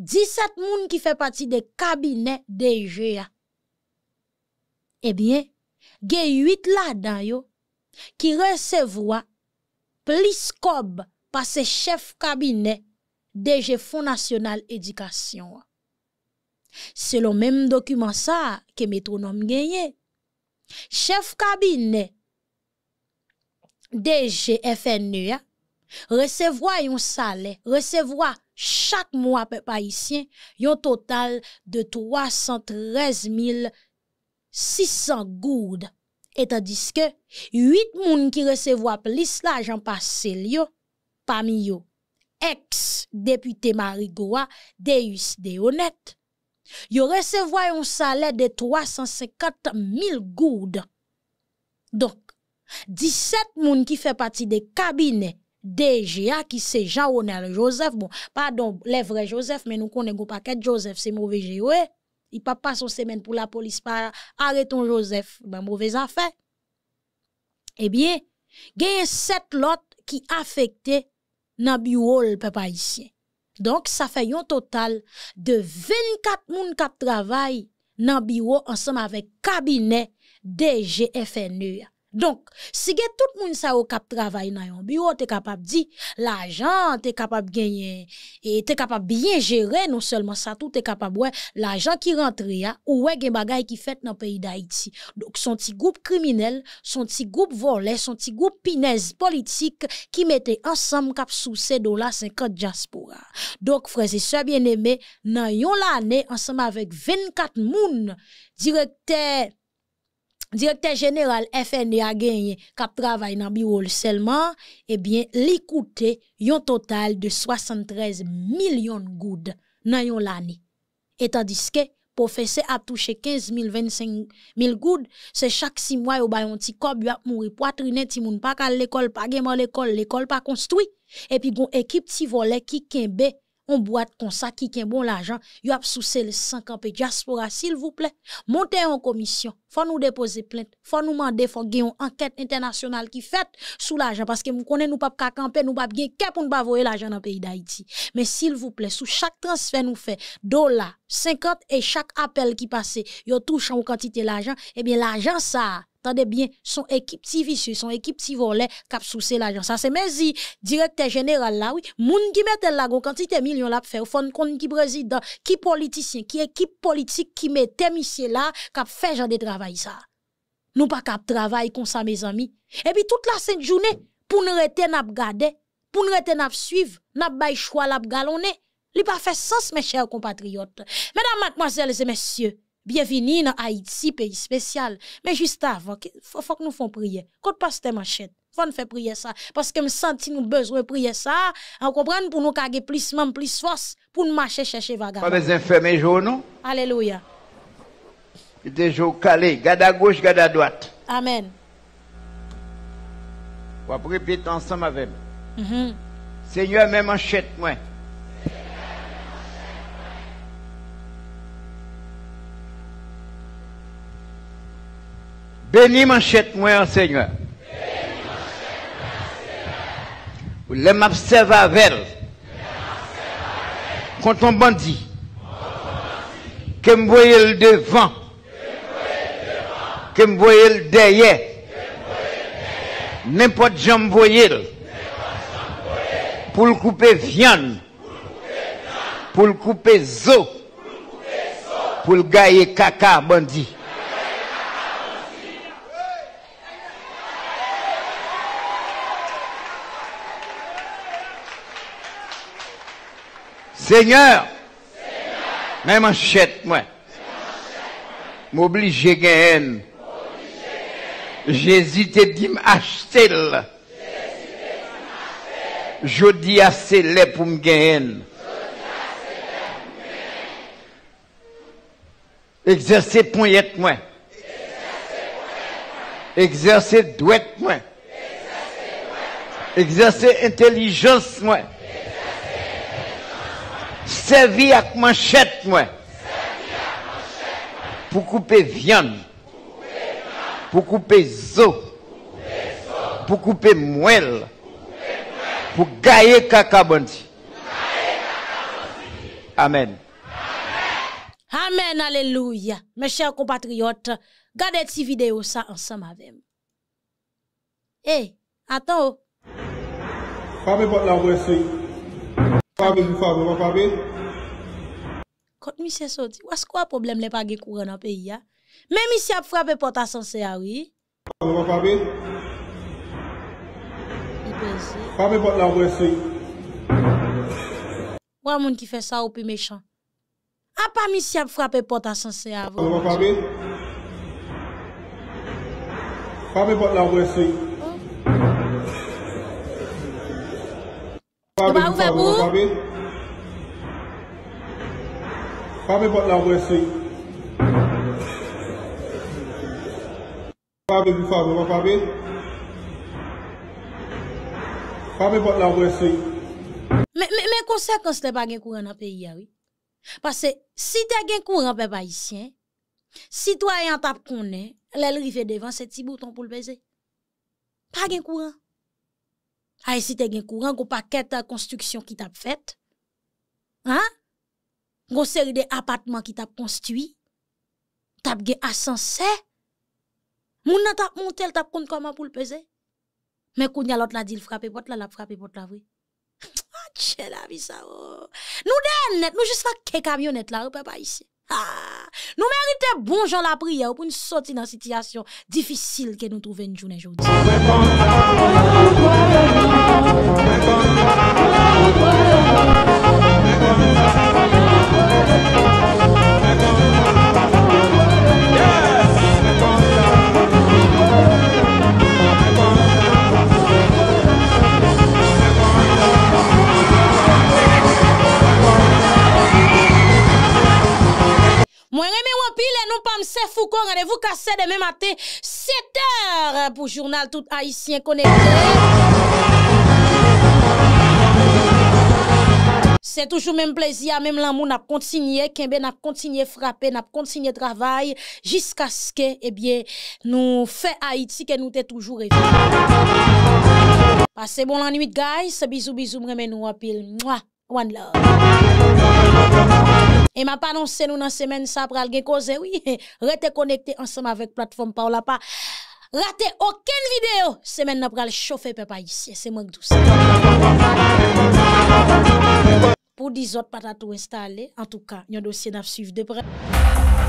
17 moun qui fait partie des cabinets DGA. Eh bien, gen 8 là-dedans yo qui recevra plus cob par ce chefs cabinet DG Fonds National Éducation selon même document ça que métronome gagné. Chef cabinet DGFNU hein. recevoir un salaire, recevoir chaque mois haïtien un total de 313 600 gourdes. Et tandis que 8 moun qui recevaient plus l'argent passé parmi eux ex-député Marigoa, Deus honnêtes, Yo recevoir un salaire de 350 000 goudes. Donc, 17 personnes qui fait partie des cabinets DGA qui c'est jean Joseph. Bon, pardon, les vrais Joseph, mais nous connaissons pas paquet Joseph, c'est mauvais géo. Il pas passe une semaine pour la police, par arrêtons Joseph, Mauvais ben, mauvaise affaire. Eh bien, a 7 lots qui affectent dans bureau le peuple haïtien. Donc, ça fait un total de 24 travaillent travail le bureau ensemble avec cabinet des DGFNU. Donc, si tout le monde sa au cap travail dans un bureau, t'es capable dit l'argent, est capable de gagner et te capable bien gérer non seulement ça tout est capable ouais l'argent qui rentre ou ouais gen bagay qui fait dans pays d'Haïti. Donc son petit groupe criminel, son petit groupe volé, son petit groupe pinaise politique qui mettait ensemble cap sous ces dollars 50 diaspora. Donc frères et sœurs bien-aimés, dans yon l'année ensemble avec 24 moun directeurs directeur général FND a gagné qui travaille dans bureau seulement eh bien y a un total de 73 millions de gouttes dans l'année et tandis que professeur a touché 15 000, 25 000 gouttes. c'est chaque 6 mois au un petit corps qui a mouri poitrine ti pas pa l'école pas mal l'école l'école pas construit et puis gon équipe ti vole, qui est on boîte comme ça qui est bon l'argent, yo a sous le 50 diaspora s'il vous plaît. Montez en commission, faut nous déposer plainte, faut nous demander faut une enquête internationale qui fait sous l'argent parce que nous ne nous pas ka camper, nous pas gagner pour nous pas l'argent dans le pays d'Haïti. Mais s'il vous plaît, sous chaque transfert nous fait dollars 50 et chaque appel qui passe, yo touche en quantité l'argent, eh bien l'argent ça Tendez bien, son équipe si vicieux, son équipe si volet, cap sous l'agent. Ça, c'est Mezi, directeur général là, oui. Moun qui mette la il quantité million la fait, au fond, qui président, qui politicien, qui équipe politique qui mette monsieur là, cap fait genre de travail ça. Nous pas cap travail comme ça, mes amis. Et puis toute la sainte journée, pour nous retenir, à garder, pour nous retenir à suivre, nap bay choix la galonner. Li pas fait sens, mes chers compatriotes. Mesdames, mademoiselles et messieurs, Bienvenue dans Haïti, pays spécial. Mais juste avant, il faut, que nous fassions prier. Quand pasteur machette, faut nous faire prier ça. Parce que je me senti nous besoin de prier ça. On comprend pour nous caguer plus, de plus force, pour nous marcher, chercher vagabond. Pas besoin de mes jour, non? Alléluia. Des jours calés, garde à gauche, garde à droite. Amen. On va répéter ensemble avec moi. Mm -hmm. Seigneur, même achète moi. Bénis manchette moi, Seigneur. Les m'observe avec contre un bandit. Que me voyait le devant. Que me voyez le derrière. N'importe qui me voyait Pour le couper viande. Pour le couper zo. Pour le gailler caca bandit. Seigneur, même achète moi. à gagner. Jésus te dit m'acheter. Je dis assez célèbre pour me gagner. Exercer pour moi. Exercez douette moi. Exercez intelligence moi. Servi ak man chet mwen Servi ak man chet mwen Pou koupe vyan Pou koupe zop Pou koupe mwen Pou koupe mwen Pou kaye kaka banti Pou kaye kaka banti Amen Amen, aleluya Mes chèr compatriot Gade ti video sa ansam avem E, eh, ata ou Pame bot la wè sou Pame bot la wè sou Kote misye soti, waz kwa problem le pa ge kure nan peyi ya? Me misye ap frape pota sanse avi? Ipen si. Waman ki fe sa ou pi mechon. A pa misye ap frape pota sanse avi? A pa misye ap frape pota sanse avi? Mè konsekons lè pa genkouran nan peyi ya wè? Pase si te genkouran pe bayisyen, si to ay an tap konen, lè l'rive devan se ti bouton pou l'beze. Pa genkouran. Haïti ah, te gen courant go paket construction ki tap fait, Hein? Go série de qui ki tap konstui. Tap gen asanse. Moun nan tap montel tap kont koman pou l'peze. Men koun ya lot la dit frappe pot ah, la, la oh. là pot la oui. Atche la vi sa Nous, nous den net, Nous, nous nous ke la, ou pe pa Ah! Nous méritons bon la prière pour nous sortir dans une situation difficile que nous trouvons une journée aujourd'hui. Moi, remets on pile, nous pas m'se Foucault, rendez-vous cassé demain matin, 7 h pour journal tout haïtien connecté. C'est toujours même plaisir, même l'amour, n'a continué, Kembe n'a continué frapper, n'a continué travail, jusqu'à ce que, eh bien, nous fait Haïti que nous t'es toujours rêvé. Passez bon la nuit, guys. Bisous, bisous, m'remen nous pile. Mouah, one love. Et m'a pas annoncé nous dans semaine ça pour aller cause oui. (laughs) restez connectés ensemble avec plateforme Paola pas. aucune vidéo semaine n'a le chauffer papa ici. c'est moi ça. Pour 10 autres patates installées, en tout cas, un dossier à suivre de près.